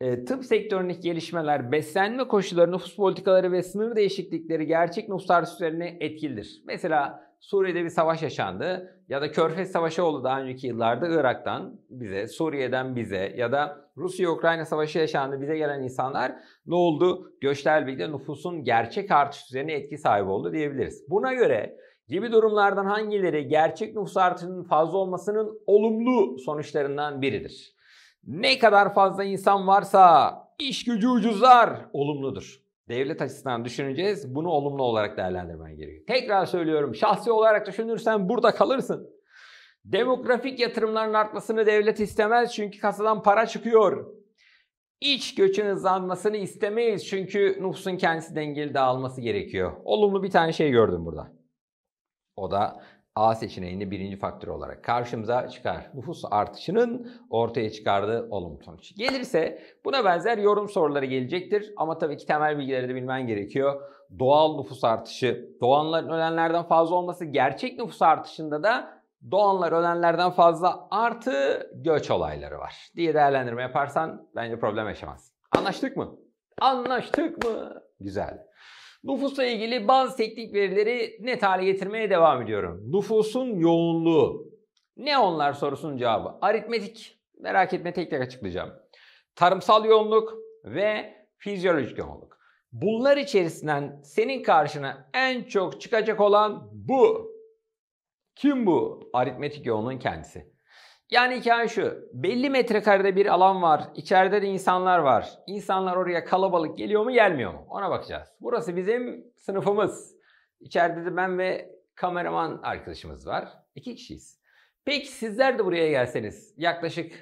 A: e, tıp sektöründeki gelişmeler, beslenme koşulları, nüfus politikaları ve sınır değişiklikleri gerçek nüfus artışı üzerine etkilidir. Mesela Suriye'de bir savaş yaşandı ya da Körfez Savaşı oldu daha önceki yıllarda Irak'tan bize, Suriye'den bize ya da Rusya-Ukrayna Savaşı yaşandı bize gelen insanlar ne oldu? Göçlerle birlikte nüfusun gerçek artış üzerine etki sahibi oldu diyebiliriz. Buna göre gibi durumlardan hangileri gerçek nüfus artışının fazla olmasının olumlu sonuçlarından biridir? Ne kadar fazla insan varsa iş gücü ucuzlar olumludur devlet açısından düşüneceğiz. Bunu olumlu olarak değerlendirmen gerekiyor. Tekrar söylüyorum şahsi olarak düşünürsen burada kalırsın. Demografik yatırımların artmasını devlet istemez çünkü kasadan para çıkıyor. İç göçün hızlanmasını istemeyiz çünkü nüfusun kendisi dengeli dağılması gerekiyor. Olumlu bir tane şey gördüm burada. O da A seçeneğinde birinci faktör olarak karşımıza çıkar. Nüfus artışının ortaya çıkardığı olumlu sonuç. Gelirse buna benzer yorum soruları gelecektir. Ama tabii ki temel bilgileri de bilmen gerekiyor. Doğal nüfus artışı, doğanların ölenlerden fazla olması, gerçek nüfus artışında da doğanlar ölenlerden fazla artı göç olayları var diye değerlendirme yaparsan bence problem yaşamaz Anlaştık mı? Anlaştık mı? Güzel. Nüfusla ilgili bazı teknik verileri net hale getirmeye devam ediyorum. Nüfusun yoğunluğu. Ne onlar sorusunun cevabı. Aritmetik. Merak etme tek tek açıklayacağım. Tarımsal yoğunluk ve fizyolojik yoğunluk. Bunlar içerisinden senin karşına en çok çıkacak olan bu. Kim bu? Aritmetik yoğunluğun kendisi. Yani hikaye şu. Belli metrekarede bir alan var. İçeride de insanlar var. İnsanlar oraya kalabalık geliyor mu gelmiyor mu? Ona bakacağız. Burası bizim sınıfımız. İçeride de ben ve kameraman arkadaşımız var. İki kişiyiz. Peki sizler de buraya gelseniz yaklaşık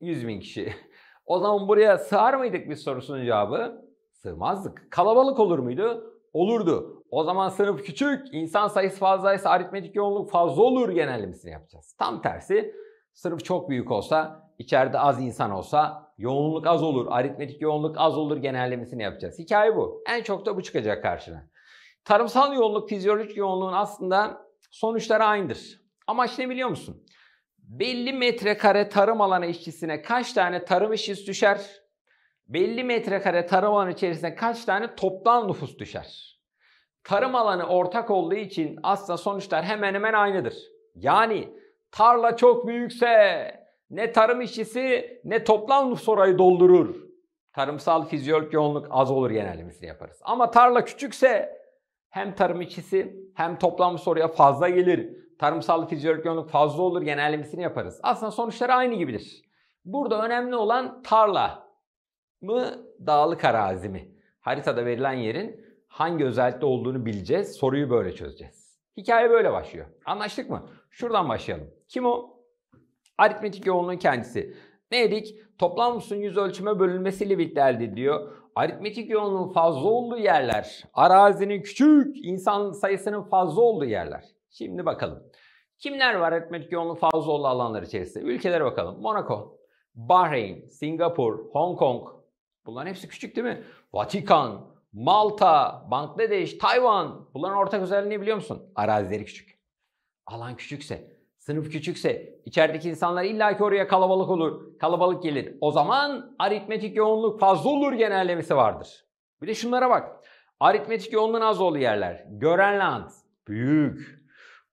A: 100 bin kişi. O zaman buraya sığar mıydık biz sorusunun cevabı? Sığmazdık. Kalabalık olur muydu? Olurdu. O zaman sınıf küçük, insan sayısı fazlaysa aritmetik yoğunluk fazla olur genellemesini yapacağız. Tam tersi Sırf çok büyük olsa, içeride az insan olsa yoğunluk az olur, aritmetik yoğunluk az olur genellemesini yapacağız. Hikaye bu. En çok da bu çıkacak karşına. Tarımsal yoğunluk, fizyolojik yoğunluğun aslında sonuçları aynıdır. Amaç ne biliyor musun? Belli metrekare tarım alanı işçisine kaç tane tarım işçisi düşer? Belli metrekare tarım alanı içerisinde kaç tane toplam nüfus düşer? Tarım alanı ortak olduğu için aslında sonuçlar hemen hemen aynıdır. Yani Tarla çok büyükse ne tarım işçisi ne toplam sorayı doldurur. Tarımsal fizyolojik yoğunluk az olur genelimizi yaparız. Ama tarla küçükse hem tarım işçisi hem toplam soruya fazla gelir. Tarımsal fizyolojik yoğunluk fazla olur genellemesini yaparız. Aslında sonuçları aynı gibidir. Burada önemli olan tarla mı dağlık arazi mi? Haritada verilen yerin hangi özellikte olduğunu bileceğiz. Soruyu böyle çözeceğiz. Hikaye böyle başlıyor. Anlaştık mı? Şuradan başlayalım. Kim o? Aritmetik yoğunluğun kendisi. Ne dedik? Toplam musun yüz ölçüme bölünmesiyle birlikte elde ediliyor. Aritmetik yoğunluğun fazla olduğu yerler, arazinin küçük, insan sayısının fazla olduğu yerler. Şimdi bakalım. Kimler var aritmetik yoğunluğu fazla olduğu alanlar içerisinde? Ülkelere bakalım. Monaco, Bahreyn, Singapur, Hong Kong. Bunların hepsi küçük değil mi? Vatikan, Malta, Bangladeş, Tayvan. Bunların ortak özelliğini biliyor musun? Arazileri küçük alan küçükse, sınıf küçükse içerideki insanlar illaki oraya kalabalık olur, kalabalık gelir. O zaman aritmetik yoğunluk fazla olur genellemesi vardır. Bir de şunlara bak. Aritmetik yoğunluğun az olduğu yerler. Grönland büyük.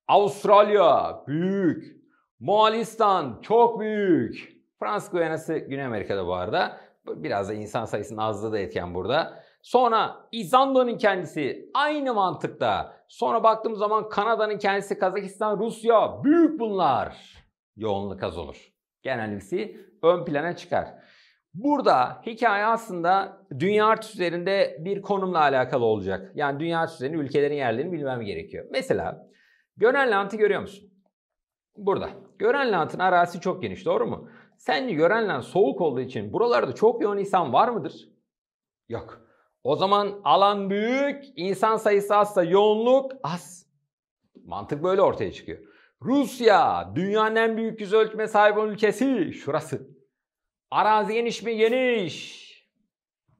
A: Avustralya büyük. Moğolistan çok büyük. Fransa Guyanası Güney Amerika'da bu arada. Biraz da insan sayısının azlığı da etken burada. Sonra İzlanda'nın kendisi aynı mantıkta. Sonra baktığım zaman Kanada'nın kendisi, Kazakistan, Rusya büyük bunlar. Yoğunluk az olur. Genelisi ön plana çıkar. Burada hikaye aslında dünya artı üzerinde bir konumla alakalı olacak. Yani dünya artı üzerinde ülkelerin yerlerini bilmem gerekiyor. Mesela Grönland'ı görüyor musun? Burada. Grönland'ın arazisi çok geniş doğru mu? Sence Grönland soğuk olduğu için buralarda çok yoğun insan var mıdır? Yok. O zaman alan büyük, insan sayısı azsa yoğunluk az. Mantık böyle ortaya çıkıyor. Rusya dünyanın en büyük yüz ölçme sahibi ülkesi şurası. Arazi geniş mi? Geniş.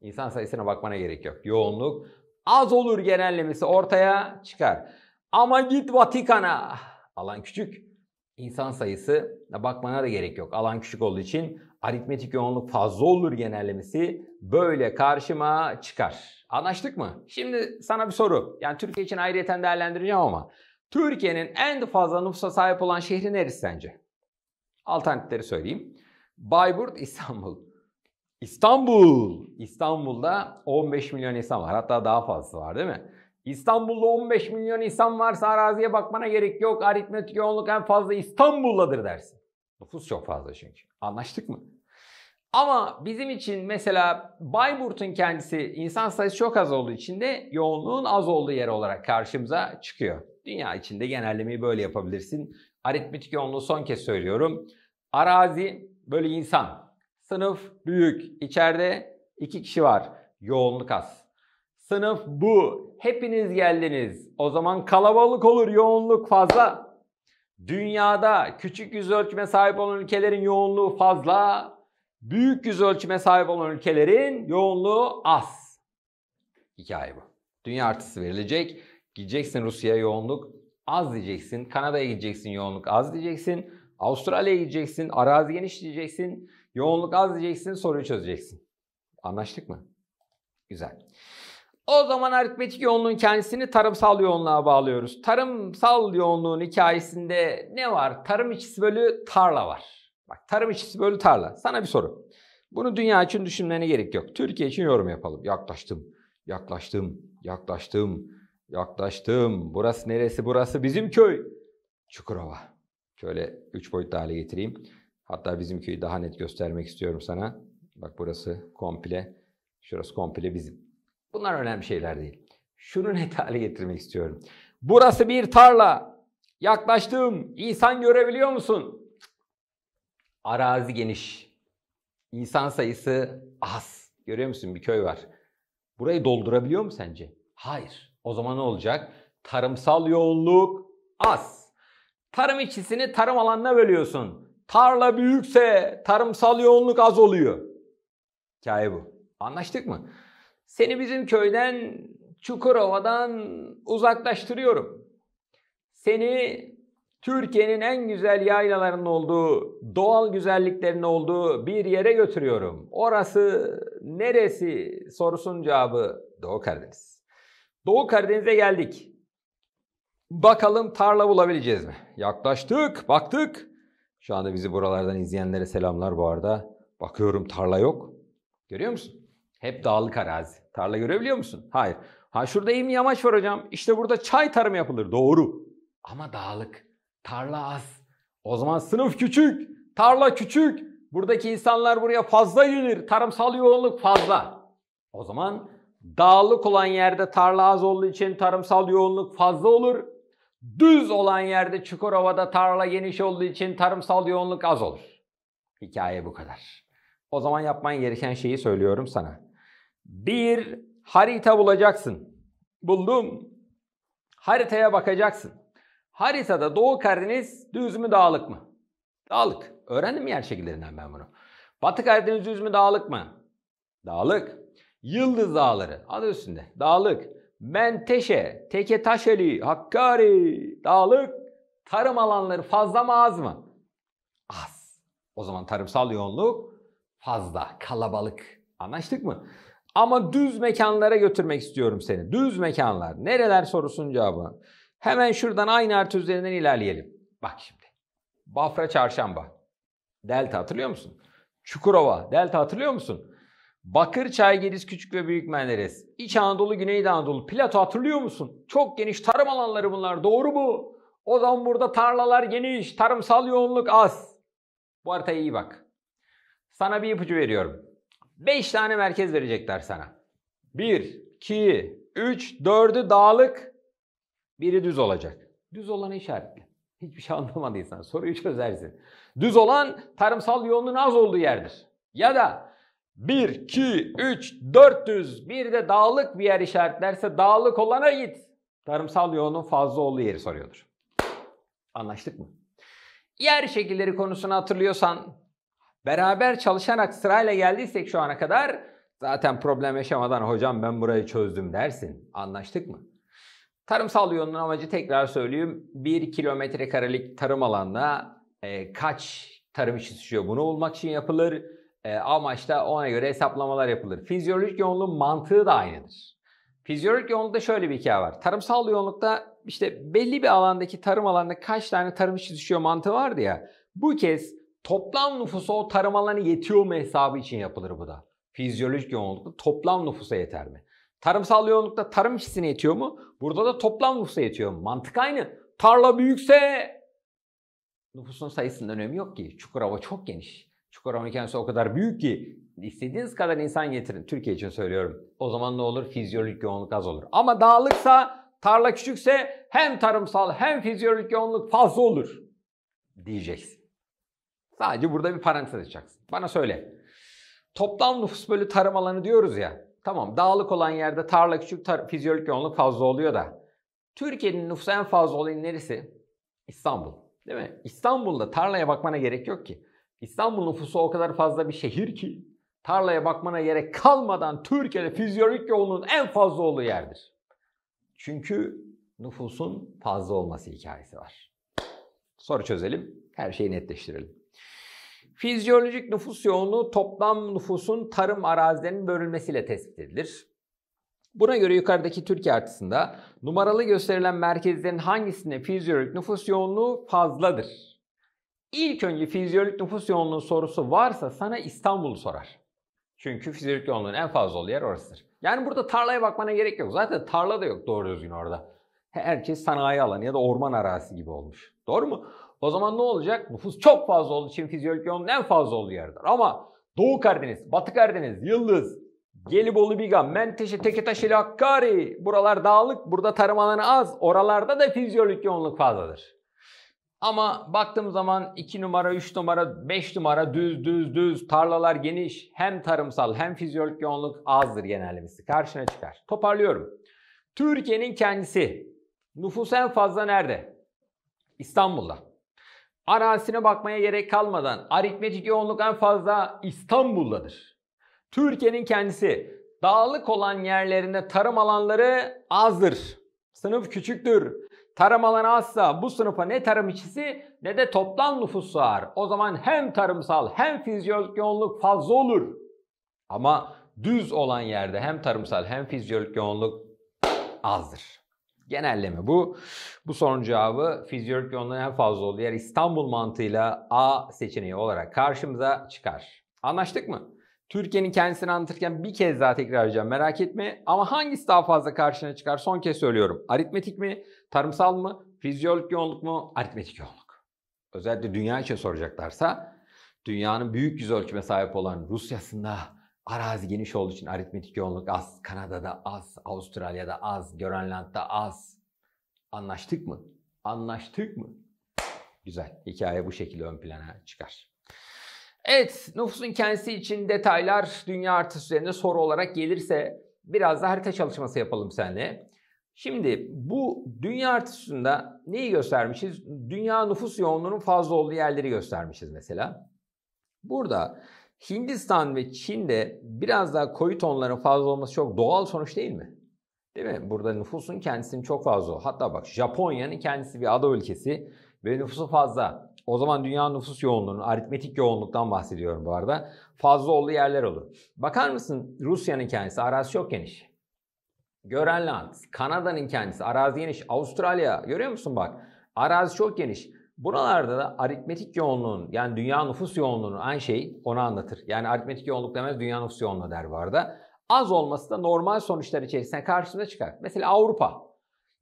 A: İnsan sayısına bakmana gerek yok. Yoğunluk az olur genellemesi ortaya çıkar. Ama git Vatikan'a. Alan küçük. İnsan sayısına bakmana da gerek yok. Alan küçük olduğu için aritmetik yoğunluk fazla olur genellemesi böyle karşıma çıkar. Anlaştık mı? Şimdi sana bir soru. Yani Türkiye için ayrıyeten değerlendireceğim ama Türkiye'nin en fazla nüfusa sahip olan şehri neresi sence? Alternatifleri söyleyeyim. Bayburt, İstanbul. İstanbul. İstanbul'da 15 milyon insan var. Hatta daha fazla var değil mi? İstanbul'da 15 milyon insan varsa araziye bakmana gerek yok. Aritmetik yoğunluk en fazla İstanbul'dadır dersin. Nüfus çok fazla çünkü. Anlaştık mı? Ama bizim için mesela Bayburt'un kendisi insan sayısı çok az olduğu için de yoğunluğun az olduğu yer olarak karşımıza çıkıyor. Dünya içinde genellemeyi böyle yapabilirsin. Aritmetik yoğunluğu son kez söylüyorum. Arazi bölü insan. Sınıf büyük. İçeride iki kişi var. Yoğunluk az. Sınıf bu. Hepiniz geldiniz. O zaman kalabalık olur yoğunluk fazla. Dünyada küçük yüz ölçüme sahip olan ülkelerin yoğunluğu fazla, büyük yüz ölçüme sahip olan ülkelerin yoğunluğu az. Hikaye bu. Dünya artısı verilecek. Gideceksin Rusya'ya yoğunluk az diyeceksin. Kanada'ya gideceksin yoğunluk az diyeceksin. Avustralya'ya gideceksin. Arazi geniş diyeceksin, Yoğunluk az diyeceksin. Soruyu çözeceksin. Anlaştık mı? Güzel. O zaman aritmetik yoğunluğun kendisini tarımsal yoğunluğa bağlıyoruz. Tarımsal yoğunluğun hikayesinde ne var? Tarım içisi bölü tarla var. Bak tarım içisi bölü tarla. Sana bir soru. Bunu dünya için düşünmene gerek yok. Türkiye için yorum yapalım. Yaklaştım, yaklaştım, yaklaştım, yaklaştım. Burası neresi? Burası bizim köy. Çukurova. Şöyle üç boyutlu hale getireyim. Hatta bizim köyü daha net göstermek istiyorum sana. Bak burası komple, şurası komple bizim. Bunlar önemli şeyler değil. Şunu net hale getirmek istiyorum. Burası bir tarla. Yaklaştığım insan görebiliyor musun? Arazi geniş. İnsan sayısı az. Görüyor musun bir köy var. Burayı doldurabiliyor mu sence? Hayır. O zaman ne olacak? Tarımsal yoğunluk az. Tarım işçisini tarım alanına bölüyorsun. Tarla büyükse tarımsal yoğunluk az oluyor. Hikaye bu. Anlaştık mı? Seni bizim köyden, Çukurova'dan uzaklaştırıyorum. Seni Türkiye'nin en güzel yaylalarının olduğu, doğal güzelliklerinin olduğu bir yere götürüyorum. Orası neresi sorusunun cevabı Doğu Karadeniz. Doğu Karadeniz'e geldik. Bakalım tarla bulabileceğiz mi? Yaklaştık, baktık. Şu anda bizi buralardan izleyenlere selamlar bu arada. Bakıyorum tarla yok. Görüyor musun? Hep dağlık arazi. Tarla görebiliyor musun? Hayır. Ha şurada eğimli yamaç var hocam. İşte burada çay tarımı yapılır. Doğru. Ama dağlık. Tarla az. O zaman sınıf küçük. Tarla küçük. Buradaki insanlar buraya fazla gelir. Tarımsal yoğunluk fazla. O zaman dağlık olan yerde tarla az olduğu için tarımsal yoğunluk fazla olur. Düz olan yerde Çukurova'da tarla geniş olduğu için tarımsal yoğunluk az olur. Hikaye bu kadar. O zaman yapman gereken şeyi söylüyorum sana. Bir harita bulacaksın. Buldum. Haritaya bakacaksın. Haritada Doğu Karadeniz düz mü dağlık mı? Dağlık. Öğrendim mi yer şekillerinden ben bunu. Batı Karadeniz düz mü dağlık mı? Dağlık. Yıldız Dağları adı üstünde. Dağlık. Menteşe, Taşeli, Hakkari, Dağlık. Tarım alanları fazla mı az mı? Az. O zaman tarımsal yoğunluk fazla, kalabalık. Anlaştık mı? Ama düz mekanlara götürmek istiyorum seni. Düz mekanlar. Nereler sorusunun cevabı. Hemen şuradan aynı artı üzerinden ilerleyelim. Bak şimdi. Bafra Çarşamba. Delta hatırlıyor musun? Çukurova. Delta hatırlıyor musun? Bakır Gediz, Küçük ve Büyük Menderes. İç Anadolu, Güneydoğu Anadolu. Plato hatırlıyor musun? Çok geniş tarım alanları bunlar. Doğru mu? O zaman burada tarlalar geniş, tarımsal yoğunluk az. Bu haritaya iyi bak. Sana bir ipucu veriyorum. 5 tane merkez verecekler sana. 1, 2, 3, 4'ü dağlık, biri düz olacak. Düz olanı işaretle. Hiçbir şey anlamadıysan soruyu çözersin. Düz olan tarımsal yoğunluğun az olduğu yerdir. Ya da 1, 2, 3, düz, bir de dağlık bir yer işaretlerse dağlık olana git. Tarımsal yoğunluğun fazla olduğu yeri soruyordur. Anlaştık mı? Yer şekilleri konusunu hatırlıyorsan beraber çalışarak sırayla geldiysek şu ana kadar zaten problem yaşamadan hocam ben burayı çözdüm dersin. Anlaştık mı? Tarımsal yoğunluğun amacı tekrar söyleyeyim. 1 kilometre karelik tarım alanda e, kaç tarım işi düşüyor bunu bulmak için yapılır. E, amaçta ona göre hesaplamalar yapılır. Fizyolojik yoğunluğun mantığı da aynıdır. Fizyolojik yoğunlukta şöyle bir hikaye var. Tarımsal yoğunlukta işte belli bir alandaki tarım alanında kaç tane tarım işi düşüyor mantığı vardı ya. Bu kez Toplam nüfusa o tarım alanı yetiyor mu hesabı için yapılır bu da. Fizyolojik yoğunlukta toplam nüfusa yeter mi? Tarımsal yoğunlukta tarım işçisine yetiyor mu? Burada da toplam nüfusa yetiyor mu? Mantık aynı. Tarla büyükse nüfusun sayısının önemi yok ki. Çukurova çok geniş. Çukurova'nın kendisi o kadar büyük ki istediğiniz kadar insan getirin. Türkiye için söylüyorum. O zaman ne olur? Fizyolojik yoğunluk az olur. Ama dağlıksa, tarla küçükse hem tarımsal hem fizyolojik yoğunluk fazla olur diyeceksin. Sadece burada bir parantez açacaksın. Bana söyle. Toplam nüfus bölü tarım alanı diyoruz ya. Tamam dağlık olan yerde tarla küçük tar fizyolojik yoğunluk fazla oluyor da. Türkiye'nin nüfusu en fazla olan neresi? İstanbul. Değil mi? İstanbul'da tarlaya bakmana gerek yok ki. İstanbul nüfusu o kadar fazla bir şehir ki tarlaya bakmana gerek kalmadan Türkiye'de fizyolojik yoğunluğun en fazla olduğu yerdir. Çünkü nüfusun fazla olması hikayesi var. Soru çözelim, her şeyi netleştirelim. Fizyolojik nüfus yoğunluğu toplam nüfusun tarım arazilerinin bölünmesiyle tespit edilir. Buna göre yukarıdaki Türkiye artısında numaralı gösterilen merkezlerin hangisinde fizyolojik nüfus yoğunluğu fazladır? İlk önce fizyolojik nüfus yoğunluğu sorusu varsa sana İstanbul'u sorar. Çünkü fizyolojik yoğunluğun en fazla olduğu yer orasıdır. Yani burada tarlaya bakmana gerek yok. Zaten tarla da yok doğru düzgün orada herkes sanayi alanı ya da orman arazisi gibi olmuş. Doğru mu? O zaman ne olacak? Nüfus çok fazla olduğu için fizyolojik yoğunluğun en fazla olduğu yerdir. Ama Doğu Karadeniz, Batı Karadeniz, Yıldız, Gelibolu, Biga, Menteşe, Teketaş ile Hakkari. Buralar dağlık, burada tarım alanı az. Oralarda da fizyolojik yoğunluk fazladır. Ama baktığım zaman 2 numara, 3 numara, 5 numara düz düz düz tarlalar geniş. Hem tarımsal hem fizyolojik yoğunluk azdır genellemesi. Karşına çıkar. Toparlıyorum. Türkiye'nin kendisi Nüfus en fazla nerede? İstanbul'da. Arazisine bakmaya gerek kalmadan aritmetik yoğunluk en fazla İstanbul'dadır. Türkiye'nin kendisi dağlık olan yerlerinde tarım alanları azdır. Sınıf küçüktür. Tarım alanı azsa bu sınıfa ne tarım işçisi ne de toplam nüfus sığar. O zaman hem tarımsal hem fizyolojik yoğunluk fazla olur. Ama düz olan yerde hem tarımsal hem fizyolojik yoğunluk azdır. Genelleme bu. Bu sorunun cevabı fizyolojik yönlerin en fazla olduğu yer İstanbul mantığıyla A seçeneği olarak karşımıza çıkar. Anlaştık mı? Türkiye'nin kendisini anlatırken bir kez daha tekrar edeceğim merak etme. Ama hangisi daha fazla karşına çıkar son kez söylüyorum. Aritmetik mi? Tarımsal mı? Fizyolojik yoğunluk mu? Aritmetik yoğunluk. Özellikle dünya için soracaklarsa dünyanın büyük yüz ölçüme sahip olan Rusya'sında Arazi geniş olduğu için aritmetik yoğunluk az. Kanada'da az, Avustralya'da az, Grönland'da az. Anlaştık mı? Anlaştık mı? Güzel. Hikaye bu şekilde ön plana çıkar. Evet, nüfusun kendisi için detaylar dünya artış üzerinde soru olarak gelirse biraz da harita çalışması yapalım seninle. Şimdi bu dünya artışında neyi göstermişiz? Dünya nüfus yoğunluğunun fazla olduğu yerleri göstermişiz mesela. Burada Hindistan ve Çin'de biraz daha koyu tonların fazla olması çok doğal sonuç değil mi? Değil mi? Burada nüfusun kendisinin çok fazla. Hatta bak Japonya'nın kendisi bir ada ülkesi ve nüfusu fazla. O zaman dünya nüfus yoğunluğunun, aritmetik yoğunluktan bahsediyorum bu arada. Fazla olduğu yerler olur. Bakar mısın Rusya'nın kendisi arazi çok geniş. Görenland, Kanada'nın kendisi arazi geniş. Avustralya görüyor musun bak? Arazi çok geniş. Buralarda da aritmetik yoğunluğun yani dünya nüfus yoğunluğunun aynı şey onu anlatır. Yani aritmetik yoğunluk demez dünya nüfus yoğunluğu der bu arada. Az olması da normal sonuçlar içerisinde karşısına çıkar. Mesela Avrupa.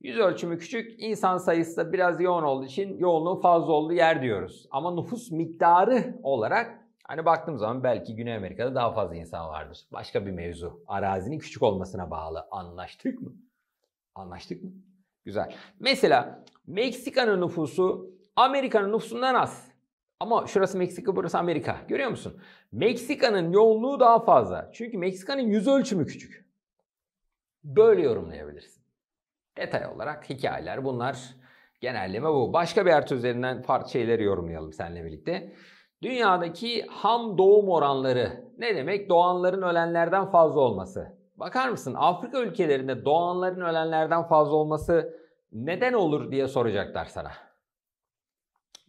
A: Yüz ölçümü küçük, insan sayısı da biraz yoğun olduğu için yoğunluğun fazla olduğu yer diyoruz. Ama nüfus miktarı olarak hani baktığım zaman belki Güney Amerika'da daha fazla insan vardır. Başka bir mevzu. Arazinin küçük olmasına bağlı. Anlaştık mı? Anlaştık mı? Güzel. Mesela Meksika'nın nüfusu Amerika'nın nüfusundan az. Ama şurası Meksika, burası Amerika. Görüyor musun? Meksika'nın yoğunluğu daha fazla. Çünkü Meksika'nın yüz ölçümü küçük. Böyle yorumlayabilirsin. Detay olarak hikayeler bunlar. Genelleme bu. Başka bir artı üzerinden farklı şeyleri yorumlayalım seninle birlikte. Dünyadaki ham doğum oranları ne demek? Doğanların ölenlerden fazla olması. Bakar mısın Afrika ülkelerinde doğanların ölenlerden fazla olması neden olur diye soracaklar sana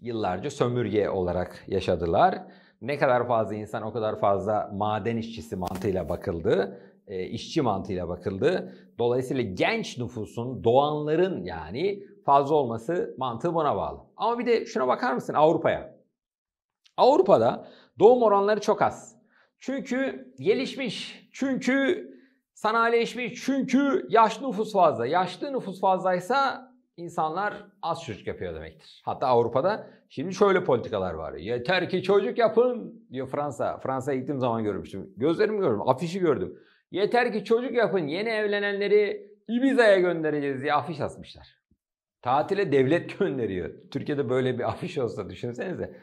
A: yıllarca sömürge olarak yaşadılar. Ne kadar fazla insan o kadar fazla maden işçisi mantığıyla bakıldı, e, işçi mantığıyla bakıldı. Dolayısıyla genç nüfusun, doğanların yani fazla olması mantığı buna bağlı. Ama bir de şuna bakar mısın Avrupa'ya? Avrupa'da doğum oranları çok az. Çünkü gelişmiş, çünkü sanayileşmiş, çünkü yaşlı nüfus fazla. Yaşlı nüfus fazlaysa insanlar az çocuk yapıyor demektir. Hatta Avrupa'da şimdi şöyle politikalar var. Yeter ki çocuk yapın diyor Fransa. Fransa'ya gittiğim zaman görmüştüm. Gözlerimi gördüm, afişi gördüm. Yeter ki çocuk yapın, yeni evlenenleri Ibiza'ya göndereceğiz diye afiş asmışlar. Tatile devlet gönderiyor. Türkiye'de böyle bir afiş olsa düşünsenize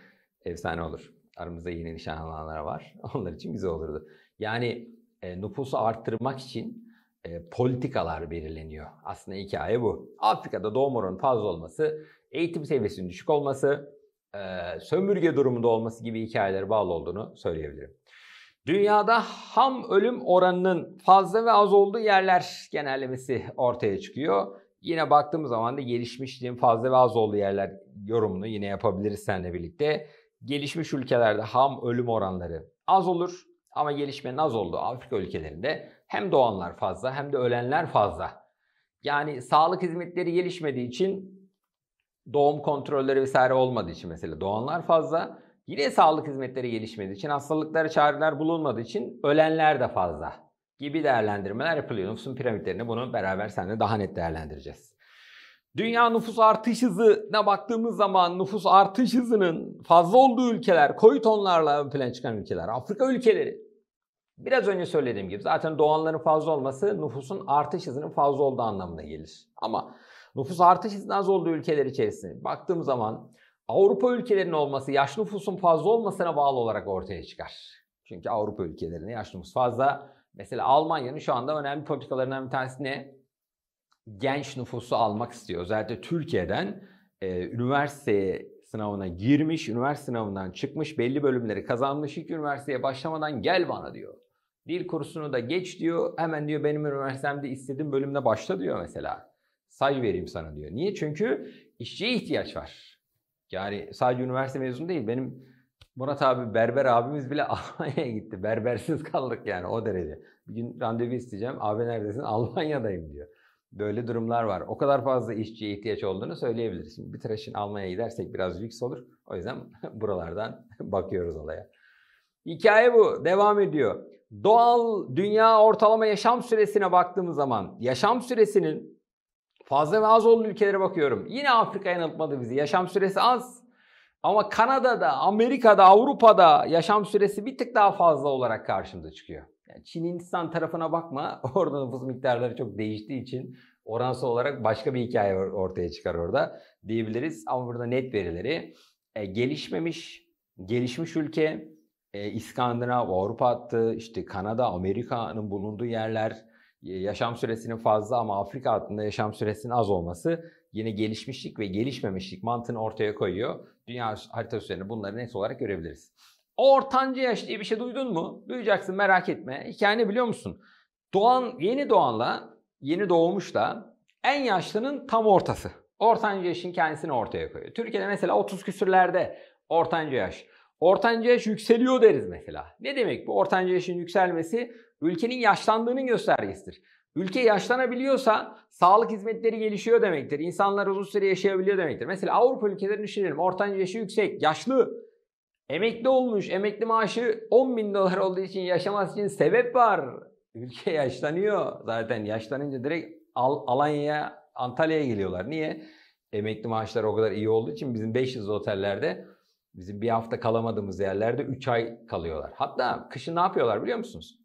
A: efsane olur. Aramızda yeni nişanlananlar var. Onlar için güzel olurdu. Yani e, nüfusu arttırmak için e, politikalar belirleniyor. Aslında hikaye bu. Afrika'da doğum oranı fazla olması, eğitim seviyesinin düşük olması, e, sömürge durumunda olması gibi hikayelere bağlı olduğunu söyleyebilirim. Dünyada ham ölüm oranının fazla ve az olduğu yerler genellemesi ortaya çıkıyor. Yine baktığımız zaman da gelişmişliğin fazla ve az olduğu yerler yorumunu yine yapabiliriz seninle birlikte. Gelişmiş ülkelerde ham ölüm oranları az olur ama gelişmenin az olduğu Afrika ülkelerinde hem doğanlar fazla hem de ölenler fazla. Yani sağlık hizmetleri gelişmediği için doğum kontrolleri vesaire olmadığı için mesela doğanlar fazla. Yine sağlık hizmetleri gelişmediği için hastalıklara çareler bulunmadığı için ölenler de fazla gibi değerlendirmeler yapılıyor. Nüfusun piramitlerini bunu beraber seninle daha net değerlendireceğiz. Dünya nüfus artış hızına baktığımız zaman nüfus artış hızının fazla olduğu ülkeler, koyu tonlarla ön plana çıkan ülkeler, Afrika ülkeleri, Biraz önce söylediğim gibi zaten doğanların fazla olması nüfusun artış hızının fazla olduğu anlamına gelir. Ama nüfus artış hızının az olduğu ülkeler içerisinde baktığım zaman Avrupa ülkelerinin olması yaş nüfusun fazla olmasına bağlı olarak ortaya çıkar. Çünkü Avrupa ülkelerinde yaş nüfus fazla. Mesela Almanya'nın şu anda önemli politikalarından bir tanesi ne? Genç nüfusu almak istiyor. Özellikle Türkiye'den e, üniversite sınavına girmiş, üniversite sınavından çıkmış, belli bölümleri kazanmış, ilk üniversiteye başlamadan gel bana diyor. Dil kursunu da geç diyor. Hemen diyor benim üniversitemde istediğim bölümde başla diyor mesela. Say vereyim sana diyor. Niye? Çünkü işçiye ihtiyaç var. Yani sadece üniversite mezunu değil. Benim Murat abi, berber abimiz bile Almanya'ya gitti. Berbersiz kaldık yani o derece. Bir gün randevu isteyeceğim. Abi neredesin? Almanya'dayım diyor. Böyle durumlar var. O kadar fazla işçiye ihtiyaç olduğunu söyleyebiliriz. Şimdi bir tıraşın Almanya'ya gidersek biraz lüks olur. O yüzden buralardan bakıyoruz olaya. Hikaye bu. Devam ediyor. Doğal dünya ortalama yaşam süresine baktığımız zaman yaşam süresinin fazla ve az olduğu ülkelere bakıyorum. Yine Afrika yanıltmadı bizi. Yaşam süresi az. Ama Kanada'da, Amerika'da, Avrupa'da yaşam süresi bir tık daha fazla olarak karşımıza çıkıyor. Yani Çin, Hindistan tarafına bakma. Orada nüfus miktarları çok değiştiği için oransal olarak başka bir hikaye ortaya çıkar orada diyebiliriz. Ama burada net verileri e, gelişmemiş, gelişmiş ülke, e, İskandinav, Avrupa hattı, işte Kanada, Amerika'nın bulunduğu yerler e, yaşam süresinin fazla ama Afrika hattında yaşam süresinin az olması yine gelişmişlik ve gelişmemişlik mantığını ortaya koyuyor. Dünya haritası üzerine bunları net olarak görebiliriz. Ortanca yaş diye bir şey duydun mu? Duyacaksın merak etme. Hikayeni biliyor musun? Doğan, yeni doğanla, yeni doğmuşla en yaşlının tam ortası. Ortanca yaşın kendisini ortaya koyuyor. Türkiye'de mesela 30 küsürlerde ortanca yaş. Ortanca yaş yükseliyor deriz mesela. Ne demek bu? Ortanca yaşın yükselmesi ülkenin yaşlandığının göstergesidir. Ülke yaşlanabiliyorsa sağlık hizmetleri gelişiyor demektir. İnsanlar uzun süre yaşayabiliyor demektir. Mesela Avrupa ülkelerini düşünelim. Ortanca yaşı yüksek, yaşlı, emekli olmuş, emekli maaşı 10 bin dolar olduğu için yaşaması için sebep var. Ülke yaşlanıyor zaten. Yaşlanınca direkt Al Alanya'ya, Antalya'ya geliyorlar. Niye? Emekli maaşları o kadar iyi olduğu için bizim 500 otellerde Bizim bir hafta kalamadığımız yerlerde 3 ay kalıyorlar. Hatta kışın ne yapıyorlar biliyor musunuz?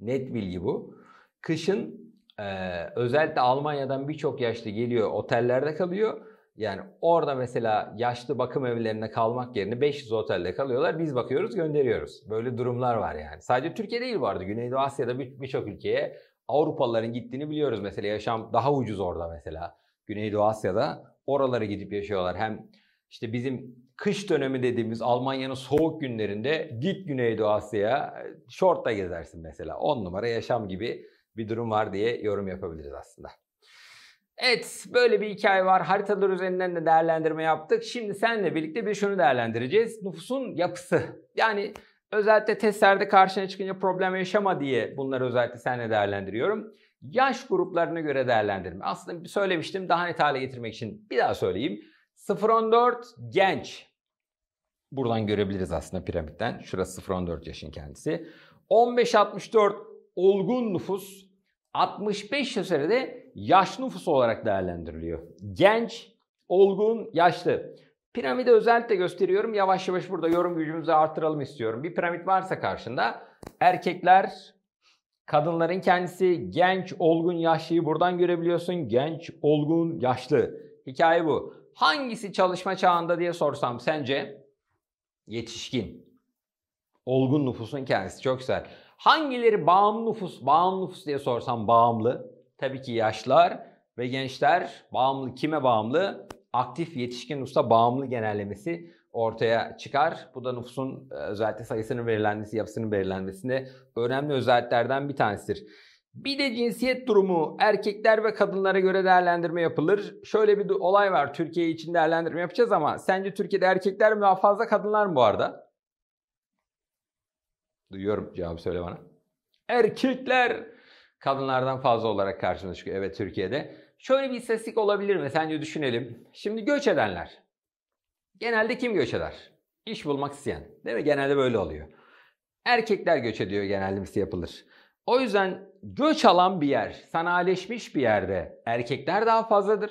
A: Net bilgi bu. Kışın e, özellikle Almanya'dan birçok yaşlı geliyor otellerde kalıyor. Yani orada mesela yaşlı bakım evlerine kalmak yerine 500 otelde kalıyorlar. Biz bakıyoruz gönderiyoruz. Böyle durumlar var yani. Sadece Türkiye değil vardı. Güneydoğu Asya'da birçok bir ülkeye Avrupalıların gittiğini biliyoruz. Mesela yaşam daha ucuz orada mesela. Güneydoğu Asya'da oralara gidip yaşıyorlar. Hem işte bizim kış dönemi dediğimiz Almanya'nın soğuk günlerinde git Güneydoğu Asya'ya e, şortla gezersin mesela. 10 numara yaşam gibi bir durum var diye yorum yapabiliriz aslında. Evet böyle bir hikaye var. Haritalar üzerinden de değerlendirme yaptık. Şimdi seninle birlikte bir şunu değerlendireceğiz. Nüfusun yapısı. Yani özellikle testlerde karşına çıkınca problem yaşama diye bunları özellikle seninle değerlendiriyorum. Yaş gruplarına göre değerlendirme. Aslında söylemiştim daha net hale getirmek için bir daha söyleyeyim. 0-14 genç, Buradan görebiliriz aslında piramitten. Şurası 0-14 yaşın kendisi. 15-64 olgun nüfus 65 yaş üzerinde yaş nüfusu olarak değerlendiriliyor. Genç, olgun, yaşlı. Piramide özellikle gösteriyorum. Yavaş yavaş burada yorum gücümüzü artıralım istiyorum. Bir piramit varsa karşında erkekler, kadınların kendisi genç, olgun, yaşlıyı buradan görebiliyorsun. Genç, olgun, yaşlı. Hikaye bu. Hangisi çalışma çağında diye sorsam sence yetişkin, olgun nüfusun kendisi. Çok güzel. Hangileri bağımlı nüfus, bağımlı nüfus diye sorsam bağımlı. Tabii ki yaşlar ve gençler bağımlı. Kime bağımlı? Aktif yetişkin nüfusa bağımlı genellemesi ortaya çıkar. Bu da nüfusun e, özellikle sayısının belirlenmesi, yapısının belirlenmesinde önemli özelliklerden bir tanesidir. Bir de cinsiyet durumu erkekler ve kadınlara göre değerlendirme yapılır. Şöyle bir olay var Türkiye için değerlendirme yapacağız ama sence Türkiye'de erkekler mi daha fazla kadınlar mı bu arada? Duyuyorum cevabı söyle bana. Erkekler kadınlardan fazla olarak karşımıza çıkıyor evet Türkiye'de. Şöyle bir istatistik olabilir mi? Sence düşünelim. Şimdi göç edenler. Genelde kim göç eder? İş bulmak isteyen. Değil mi? Genelde böyle oluyor. Erkekler göç ediyor genelde yapılır. O yüzden göç alan bir yer, sanayileşmiş bir yerde erkekler daha fazladır.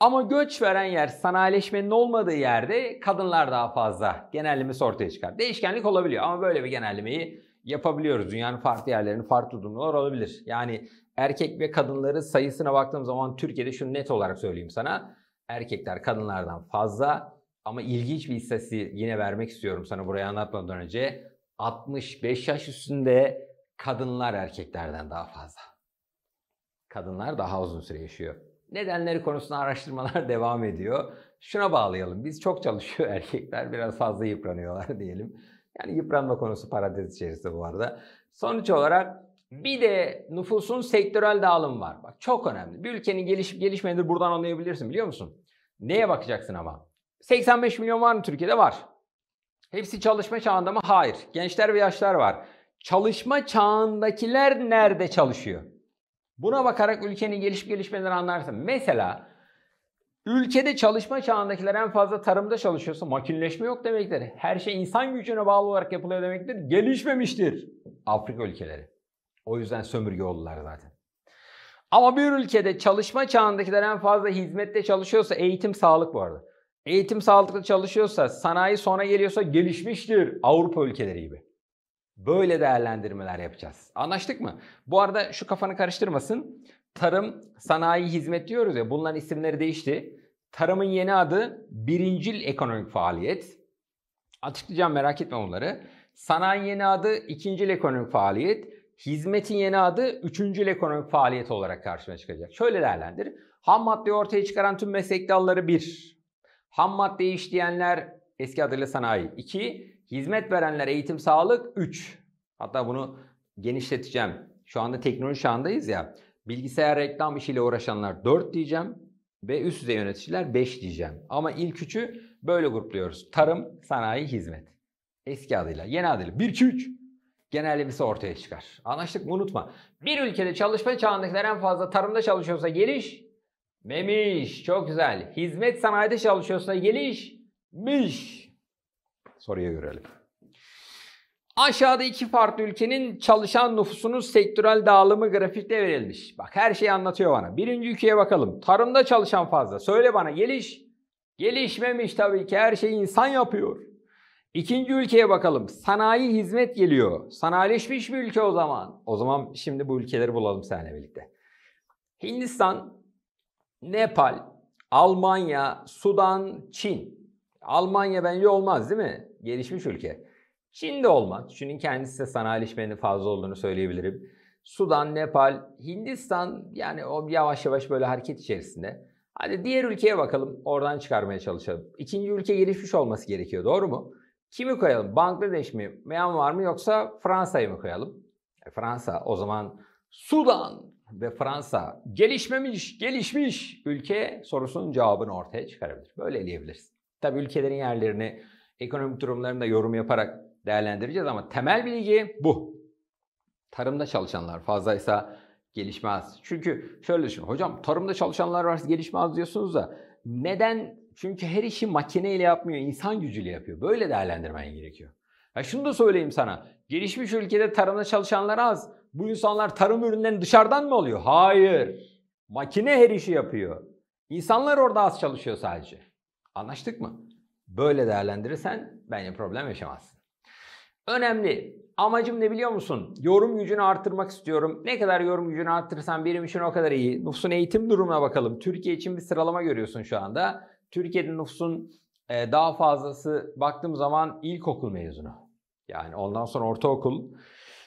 A: Ama göç veren yer sanayileşmenin olmadığı yerde kadınlar daha fazla. Genellemesi ortaya çıkar. Değişkenlik olabiliyor ama böyle bir genellemeyi yapabiliyoruz. Dünyanın farklı yerlerinin farklı durumları olabilir. Yani erkek ve kadınları sayısına baktığım zaman Türkiye'de şunu net olarak söyleyeyim sana. Erkekler kadınlardan fazla ama ilginç bir istatistiği yine vermek istiyorum sana buraya anlatmadan önce. 65 yaş üstünde kadınlar erkeklerden daha fazla. Kadınlar daha uzun süre yaşıyor. Nedenleri konusunda araştırmalar devam ediyor. Şuna bağlayalım. Biz çok çalışıyor erkekler. Biraz fazla yıpranıyorlar diyelim. Yani yıpranma konusu parantez içerisinde bu arada. Sonuç olarak bir de nüfusun sektörel dağılımı var. Bak çok önemli. Bir ülkenin gelişip gelişmediğini buradan anlayabilirsin biliyor musun? Neye bakacaksın ama? 85 milyon var mı Türkiye'de? Var. Hepsi çalışma çağında mı? Hayır. Gençler ve yaşlar var çalışma çağındakiler nerede çalışıyor? Buna bakarak ülkenin gelişip gelişmelerini anlarsın. Mesela ülkede çalışma çağındakiler en fazla tarımda çalışıyorsa makinleşme yok demektir. Her şey insan gücüne bağlı olarak yapılıyor demektir. Gelişmemiştir Afrika ülkeleri. O yüzden sömürge oldular zaten. Ama bir ülkede çalışma çağındakiler en fazla hizmette çalışıyorsa eğitim sağlık bu arada. Eğitim sağlıklı çalışıyorsa, sanayi sona geliyorsa gelişmiştir Avrupa ülkeleri gibi. Böyle değerlendirmeler yapacağız. Anlaştık mı? Bu arada şu kafanı karıştırmasın. Tarım, sanayi, hizmet diyoruz ya bunların isimleri değişti. Tarımın yeni adı birincil ekonomik faaliyet. Açıklayacağım merak etme bunları. Sanayi yeni adı ikincil ekonomik faaliyet. Hizmetin yeni adı üçüncül ekonomik faaliyet olarak karşına çıkacak. Şöyle değerlendir. Ham maddeyi ortaya çıkaran tüm meslek dalları bir. Ham maddeyi işleyenler eski adıyla sanayi 2. Hizmet verenler eğitim sağlık 3. Hatta bunu genişleteceğim. Şu anda teknoloji çağındayız ya. Bilgisayar reklam işiyle uğraşanlar 4 diyeceğim ve üst düzey yöneticiler 5 diyeceğim. Ama ilk üçü böyle grupluyoruz. Tarım, sanayi, hizmet. Eski adıyla, yeni adıyla 1 2 3 genellemesi ortaya çıkar. Anlaştık mı? Unutma. Bir ülkede çalışma çağındakiler en fazla tarımda çalışıyorsa geliş memiş. Çok güzel. Hizmet sanayide çalışıyorsa geliş miş soruya görelim. Aşağıda iki farklı ülkenin çalışan nüfusunun sektörel dağılımı grafikte verilmiş. Bak her şeyi anlatıyor bana. Birinci ülkeye bakalım. Tarımda çalışan fazla. Söyle bana geliş. Gelişmemiş tabii ki her şeyi insan yapıyor. İkinci ülkeye bakalım. Sanayi hizmet geliyor. Sanayileşmiş bir ülke o zaman. O zaman şimdi bu ülkeleri bulalım seninle birlikte. Hindistan, Nepal, Almanya, Sudan, Çin. Almanya bence olmaz değil mi? gelişmiş ülke. Çin'de olmaz. Çin'in kendisi de sanayileşmenin fazla olduğunu söyleyebilirim. Sudan, Nepal, Hindistan yani o yavaş yavaş böyle hareket içerisinde. Hadi diğer ülkeye bakalım. Oradan çıkarmaya çalışalım. İkinci ülke gelişmiş olması gerekiyor. Doğru mu? Kimi koyalım? Bangladeş mi? Myanmar mı? Yoksa Fransa'yı mı koyalım? E, Fransa. O zaman Sudan ve Fransa gelişmemiş, gelişmiş ülke sorusunun cevabını ortaya çıkarabilir. Böyle eleyebilirsin. Tabii ülkelerin yerlerini Ekonomik durumlarında yorum yaparak değerlendireceğiz ama temel bilgi bu. Tarımda çalışanlar fazlaysa gelişmez. Çünkü şöyle düşün. Hocam tarımda çalışanlar varsa gelişmez diyorsunuz da neden? Çünkü her işi makineyle yapmıyor, insan gücüyle yapıyor. Böyle değerlendirmen gerekiyor. Ya şunu da söyleyeyim sana. Gelişmiş ülkede tarımda çalışanlar az. Bu insanlar tarım ürünlerini dışarıdan mı alıyor? Hayır. Makine her işi yapıyor. İnsanlar orada az çalışıyor sadece. Anlaştık mı? böyle değerlendirirsen bence problem yaşamazsın. Önemli. Amacım ne biliyor musun? Yorum gücünü artırmak istiyorum. Ne kadar yorum gücünü artırırsan benim için o kadar iyi. Nüfusun eğitim durumuna bakalım. Türkiye için bir sıralama görüyorsun şu anda. Türkiye'de nüfusun e, daha fazlası baktığım zaman ilkokul mezunu. Yani ondan sonra ortaokul.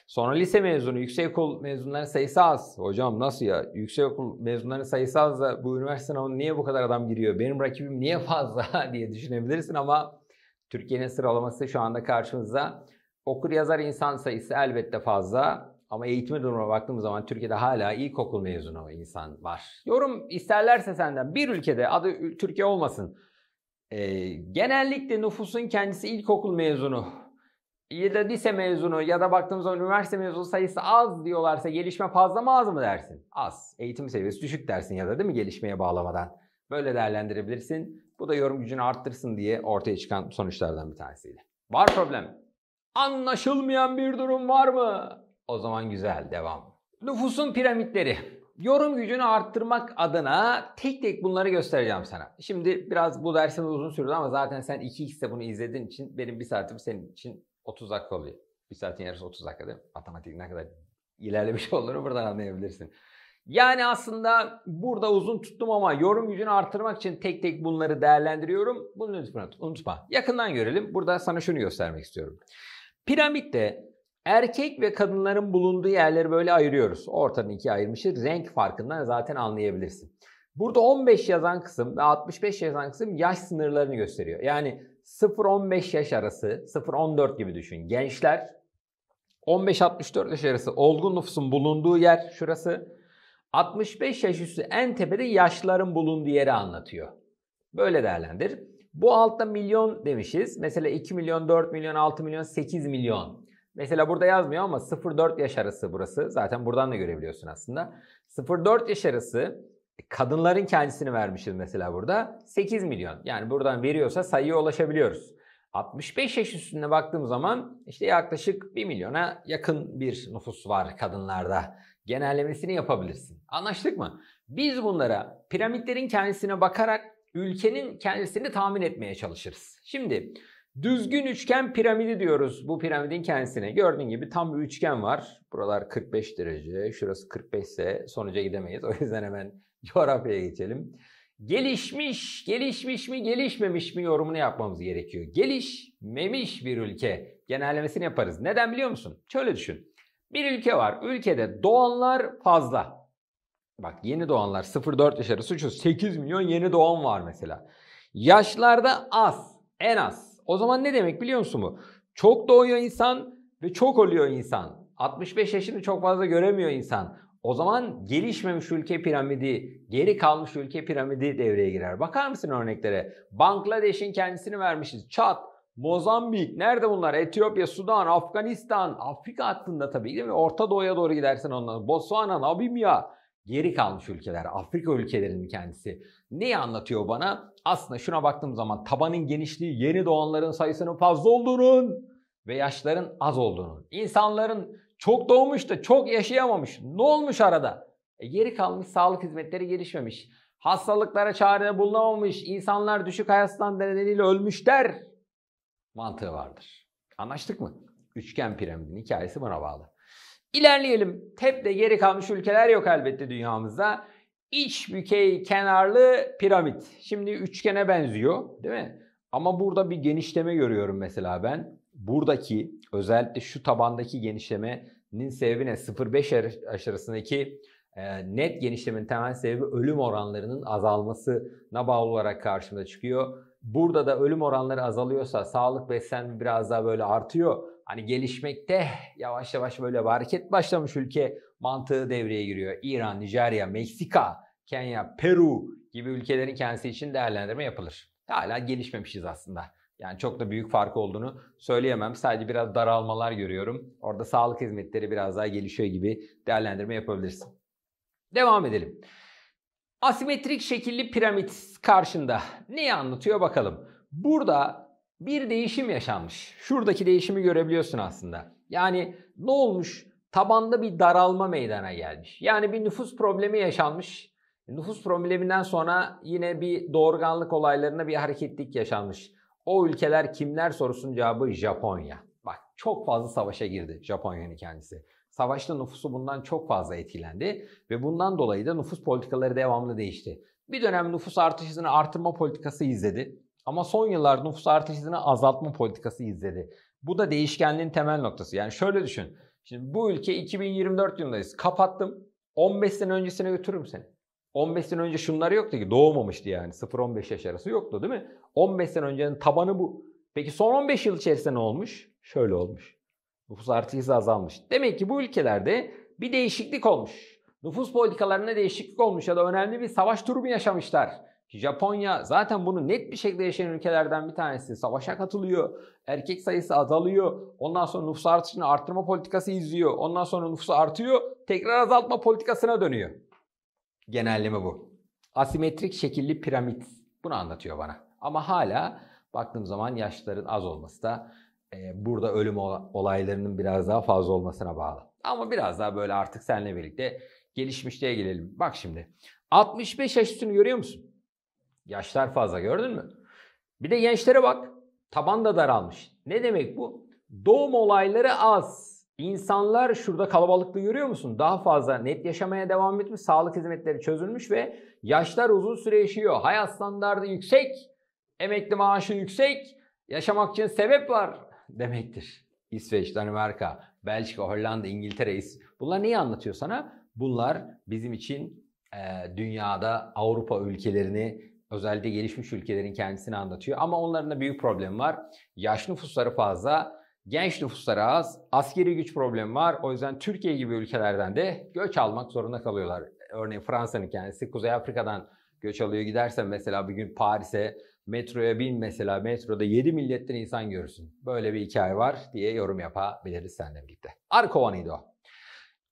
A: Sonra lise mezunu, yüksek okul mezunların sayısı az. Hocam nasıl ya? Yüksek okul mezunların sayısı az da bu üniversite sınavına niye bu kadar adam giriyor? Benim rakibim niye fazla diye düşünebilirsin ama Türkiye'nin sıralaması şu anda karşımızda. Okur yazar insan sayısı elbette fazla. Ama eğitim durumuna baktığımız zaman Türkiye'de hala ilkokul mezunu insan var. Yorum isterlerse senden bir ülkede adı Türkiye olmasın. E, genellikle nüfusun kendisi ilkokul mezunu ya da lise mezunu ya da baktığımız zaman üniversite mezunu sayısı az diyorlarsa gelişme fazla mı az mı dersin? Az. Eğitim seviyesi düşük dersin ya da değil mi gelişmeye bağlamadan? Böyle değerlendirebilirsin. Bu da yorum gücünü arttırsın diye ortaya çıkan sonuçlardan bir tanesiydi. Var problem. Anlaşılmayan bir durum var mı? O zaman güzel devam. Nüfusun piramitleri. Yorum gücünü arttırmak adına tek tek bunları göstereceğim sana. Şimdi biraz bu dersimiz uzun sürdü ama zaten sen 2 x'te bunu izlediğin için benim bir saatim senin için 30 dakika oluyor. Bir saatin yarısı 30 dakika değil mi? Matematik ne kadar ilerlemiş olduğunu buradan anlayabilirsin. Yani aslında burada uzun tuttum ama yorum gücünü artırmak için tek tek bunları değerlendiriyorum. Bunu lütfen unutma. Yakından görelim. Burada sana şunu göstermek istiyorum. Piramitte erkek ve kadınların bulunduğu yerleri böyle ayırıyoruz. Ortanın ikiye ayırmışız. Renk farkından zaten anlayabilirsin. Burada 15 yazan kısım ve 65 yazan kısım yaş sınırlarını gösteriyor. Yani 0-15 yaş arası, 0-14 gibi düşün. Gençler 15-64 yaş arası olgun nüfusun bulunduğu yer şurası. 65 yaş üstü en tepede yaşların bulunduğu yeri anlatıyor. Böyle değerlendir. Bu altta milyon demişiz. Mesela 2 milyon, 4 milyon, 6 milyon, 8 milyon. Mesela burada yazmıyor ama 0-4 yaş arası burası. Zaten buradan da görebiliyorsun aslında. 0-4 yaş arası Kadınların kendisini vermişiz mesela burada. 8 milyon. Yani buradan veriyorsa sayıya ulaşabiliyoruz. 65 yaş üstüne baktığım zaman işte yaklaşık 1 milyona yakın bir nüfus var kadınlarda. Genellemesini yapabilirsin. Anlaştık mı? Biz bunlara piramitlerin kendisine bakarak ülkenin kendisini tahmin etmeye çalışırız. Şimdi düzgün üçgen piramidi diyoruz bu piramidin kendisine. Gördüğün gibi tam bir üçgen var. Buralar 45 derece, şurası 45 ise sonuca gidemeyiz. O yüzden hemen coğrafyaya geçelim. Gelişmiş, gelişmiş mi, gelişmemiş mi yorumunu yapmamız gerekiyor. Gelişmemiş bir ülke genellemesini yaparız. Neden biliyor musun? Şöyle düşün. Bir ülke var. Ülkede doğanlar fazla. Bak yeni doğanlar 0-4 yaş arası 8 milyon yeni doğan var mesela. Yaşlarda az, en az. O zaman ne demek biliyor musun bu? Çok doğuyor insan ve çok ölüyor insan. 65 yaşını çok fazla göremiyor insan. O zaman gelişmemiş ülke piramidi, geri kalmış ülke piramidi devreye girer. Bakar mısın örneklere? Bangladeş'in kendisini vermişiz. Çat, Mozambik, nerede bunlar? Etiyopya, Sudan, Afganistan, Afrika hattında tabii değil mi? Orta Doğu'ya doğru gidersen ondan. Botswana, Namibya, geri kalmış ülkeler, Afrika ülkelerinin kendisi. Neyi anlatıyor bana? Aslında şuna baktığım zaman tabanın genişliği yeni doğanların sayısının fazla olduğunun ve yaşların az olduğunun, İnsanların çok doğmuş da çok yaşayamamış. Ne olmuş arada? E, geri kalmış sağlık hizmetleri gelişmemiş. Hastalıklara çare bulunamamış. İnsanlar düşük hayat standartı nedeniyle ölmüşler. Mantığı vardır. Anlaştık mı? Üçgen piramidin hikayesi buna bağlı. İlerleyelim. Tep'te geri kalmış ülkeler yok elbette dünyamızda. İç bükey kenarlı piramit. Şimdi üçgene benziyor değil mi? Ama burada bir genişleme görüyorum mesela ben buradaki özellikle şu tabandaki genişlemenin sebebi ne? 0.5 aşırısındaki e, net genişlemenin temel sebebi ölüm oranlarının azalmasına bağlı olarak karşımıza çıkıyor. Burada da ölüm oranları azalıyorsa sağlık beslenme biraz daha böyle artıyor. Hani gelişmekte yavaş yavaş böyle hareket başlamış ülke mantığı devreye giriyor. İran, Nijerya, Meksika, Kenya, Peru gibi ülkelerin kendisi için değerlendirme yapılır. Hala gelişmemişiz aslında. Yani çok da büyük fark olduğunu söyleyemem. Sadece biraz daralmalar görüyorum. Orada sağlık hizmetleri biraz daha gelişiyor gibi değerlendirme yapabilirsin. Devam edelim. Asimetrik şekilli piramit karşında neyi anlatıyor bakalım. Burada bir değişim yaşanmış. Şuradaki değişimi görebiliyorsun aslında. Yani ne olmuş? Tabanda bir daralma meydana gelmiş. Yani bir nüfus problemi yaşanmış. Nüfus probleminden sonra yine bir doğurganlık olaylarına bir hareketlik yaşanmış. O ülkeler kimler sorusunun cevabı Japonya. Bak çok fazla savaşa girdi Japonya'nın kendisi. Savaşta nüfusu bundan çok fazla etkilendi ve bundan dolayı da nüfus politikaları devamlı değişti. Bir dönem nüfus artışını artırma politikası izledi ama son yıllarda nüfus artışını azaltma politikası izledi. Bu da değişkenliğin temel noktası. Yani şöyle düşün. Şimdi bu ülke 2024 yılındayız. Kapattım. 15 sene öncesine götürürüm seni. 15 sene önce şunları yoktu ki doğmamıştı yani 0-15 yaş arası yoktu değil mi? 15 sene öncenin tabanı bu. Peki son 15 yıl içerisinde ne olmuş? Şöyle olmuş. Nüfus artışı azalmış. Demek ki bu ülkelerde bir değişiklik olmuş. Nüfus politikalarına değişiklik olmuş ya da önemli bir savaş durumu yaşamışlar. Ki Japonya zaten bunu net bir şekilde yaşayan ülkelerden bir tanesi. Savaşa katılıyor. Erkek sayısı azalıyor. Ondan sonra nüfus artışını arttırma politikası izliyor. Ondan sonra nüfusu artıyor. Tekrar azaltma politikasına dönüyor. Genelleme bu. Asimetrik şekilli piramit bunu anlatıyor bana. Ama hala baktığım zaman yaşların az olması da e, burada ölüm olaylarının biraz daha fazla olmasına bağlı. Ama biraz daha böyle artık seninle birlikte gelişmişliğe gelelim. Bak şimdi 65 yaş üstünü görüyor musun? Yaşlar fazla gördün mü? Bir de gençlere bak. Taban da daralmış. Ne demek bu? Doğum olayları az. İnsanlar şurada kalabalıklı görüyor musun? Daha fazla net yaşamaya devam etmiş, sağlık hizmetleri çözülmüş ve yaşlar uzun süre yaşıyor. Hayat standardı yüksek, emekli maaşı yüksek, yaşamak için sebep var demektir. İsveç, Danimarka, Belçika, Hollanda, İngiltere, İs... Bunlar neyi anlatıyor sana? Bunlar bizim için e, dünyada Avrupa ülkelerini özellikle gelişmiş ülkelerin kendisini anlatıyor. Ama onların da büyük problem var. Yaş nüfusları fazla Genç nüfuslar az, askeri güç problemi var. O yüzden Türkiye gibi ülkelerden de göç almak zorunda kalıyorlar. Örneğin Fransa'nın kendisi Kuzey Afrika'dan göç alıyor. Gidersen mesela bir gün Paris'e metroya bin mesela metroda 7 milletten insan görürsün. Böyle bir hikaye var diye yorum yapabiliriz seninle birlikte. Arkovanıydı o.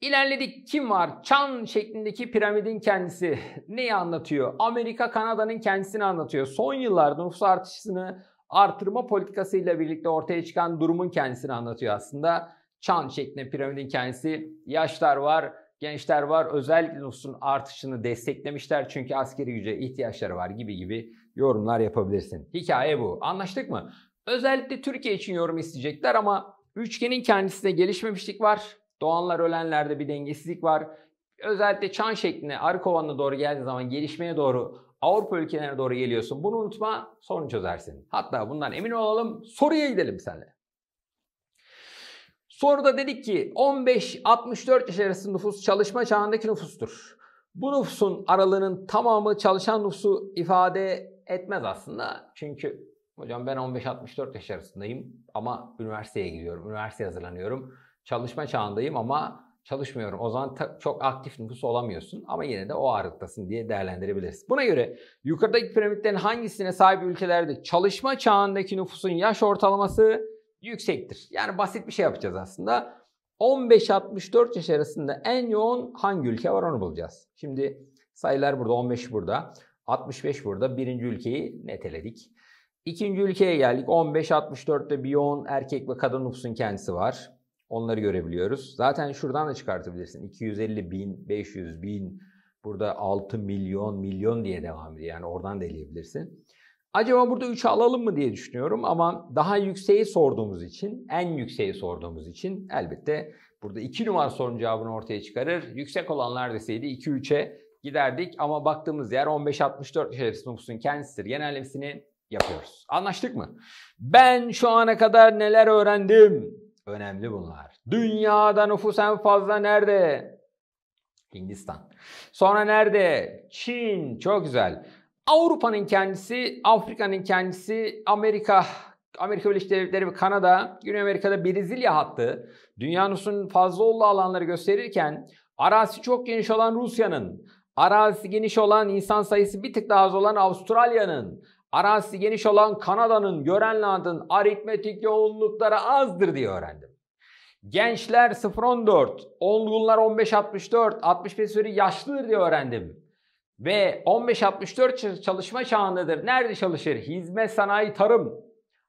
A: İlerledik kim var? Çan şeklindeki piramidin kendisi neyi anlatıyor? Amerika Kanada'nın kendisini anlatıyor. Son yıllarda nüfus artışını artırma politikasıyla birlikte ortaya çıkan durumun kendisini anlatıyor aslında. Çan şeklinde piramidin kendisi yaşlar var, gençler var. özellikle nüfusun artışını desteklemişler çünkü askeri güce ihtiyaçları var gibi gibi yorumlar yapabilirsin. Hikaye bu. Anlaştık mı? Özellikle Türkiye için yorum isteyecekler ama üçgenin kendisinde gelişmemişlik var. Doğanlar ölenlerde bir dengesizlik var. Özellikle çan şeklinde arı kovanına doğru geldiği zaman gelişmeye doğru Avrupa ülkelerine doğru geliyorsun. Bunu unutma sorunu çözersin. Hatta bundan emin olalım soruya gidelim seninle. Soruda dedik ki 15-64 yaş arası nüfus çalışma çağındaki nüfustur. Bu nüfusun aralığının tamamı çalışan nüfusu ifade etmez aslında. Çünkü hocam ben 15-64 yaş arasındayım ama üniversiteye gidiyorum, üniversiteye hazırlanıyorum. Çalışma çağındayım ama çalışmıyorum. O zaman çok aktif nüfus olamıyorsun ama yine de o ağırlıktasın diye değerlendirebiliriz. Buna göre yukarıdaki piramitlerin hangisine sahip ülkelerde çalışma çağındaki nüfusun yaş ortalaması yüksektir? Yani basit bir şey yapacağız aslında. 15-64 yaş arasında en yoğun hangi ülke var onu bulacağız. Şimdi sayılar burada 15 burada. 65 burada birinci ülkeyi neteledik. İkinci ülkeye geldik. 15-64'te bir yoğun erkek ve kadın nüfusun kendisi var. Onları görebiliyoruz. Zaten şuradan da çıkartabilirsin. 250 bin, 500 bin, burada 6 milyon, milyon diye devam ediyor. Yani oradan da eleyebilirsin. Acaba burada 3'ü alalım mı diye düşünüyorum ama daha yükseği sorduğumuz için, en yükseği sorduğumuz için elbette burada 2 numara sorunun cevabını ortaya çıkarır. Yüksek olanlar deseydi 2-3'e giderdik ama baktığımız yer 15-64 şerefsiz nüfusun kendisidir. Genellemesini yapıyoruz. Anlaştık mı? Ben şu ana kadar neler öğrendim? Önemli bunlar. Dünyada nüfus en fazla nerede? Hindistan. Sonra nerede? Çin. Çok güzel. Avrupa'nın kendisi, Afrika'nın kendisi, Amerika, Amerika Birleşik Devletleri ve Kanada, Güney Amerika'da Brezilya hattı dünya nüfusunun fazla olduğu alanları gösterirken arazi çok geniş olan Rusya'nın, arası geniş olan insan sayısı bir tık daha az olan Avustralya'nın, Arazisi geniş olan Kanada'nın, Grönland'ın aritmetik yoğunlukları azdır diye öğrendim. Gençler 0.14, olgunlar 15.64, 65 sürü yaşlıdır diye öğrendim. Ve 15.64 çalışma çağındadır. Nerede çalışır? Hizmet, sanayi, tarım.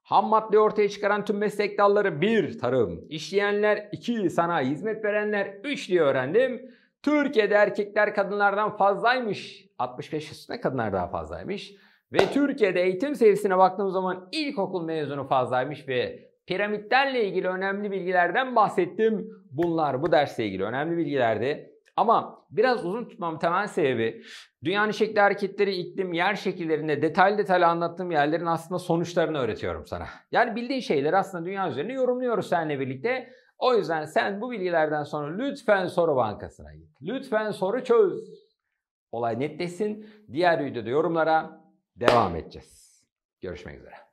A: Ham madde ortaya çıkaran tüm meslek dalları 1 tarım, İşleyenler 2 sanayi, hizmet verenler 3 diye öğrendim. Türkiye'de erkekler kadınlardan fazlaymış. 65 üstüne kadınlar daha fazlaymış. Ve Türkiye'de eğitim seviyesine baktığımız zaman ilkokul mezunu fazlaymış ve piramitlerle ilgili önemli bilgilerden bahsettim. Bunlar bu dersle ilgili önemli bilgilerdi. Ama biraz uzun tutmam temel sebebi dünyanın şekli hareketleri, iklim, yer şekillerinde detaylı detaylı anlattığım yerlerin aslında sonuçlarını öğretiyorum sana. Yani bildiğin şeyleri aslında dünya üzerine yorumluyoruz seninle birlikte. O yüzden sen bu bilgilerden sonra lütfen soru bankasına git. Lütfen soru çöz. Olay netleşsin. Diğer videoda yorumlara devam edeceğiz. Görüşmek üzere.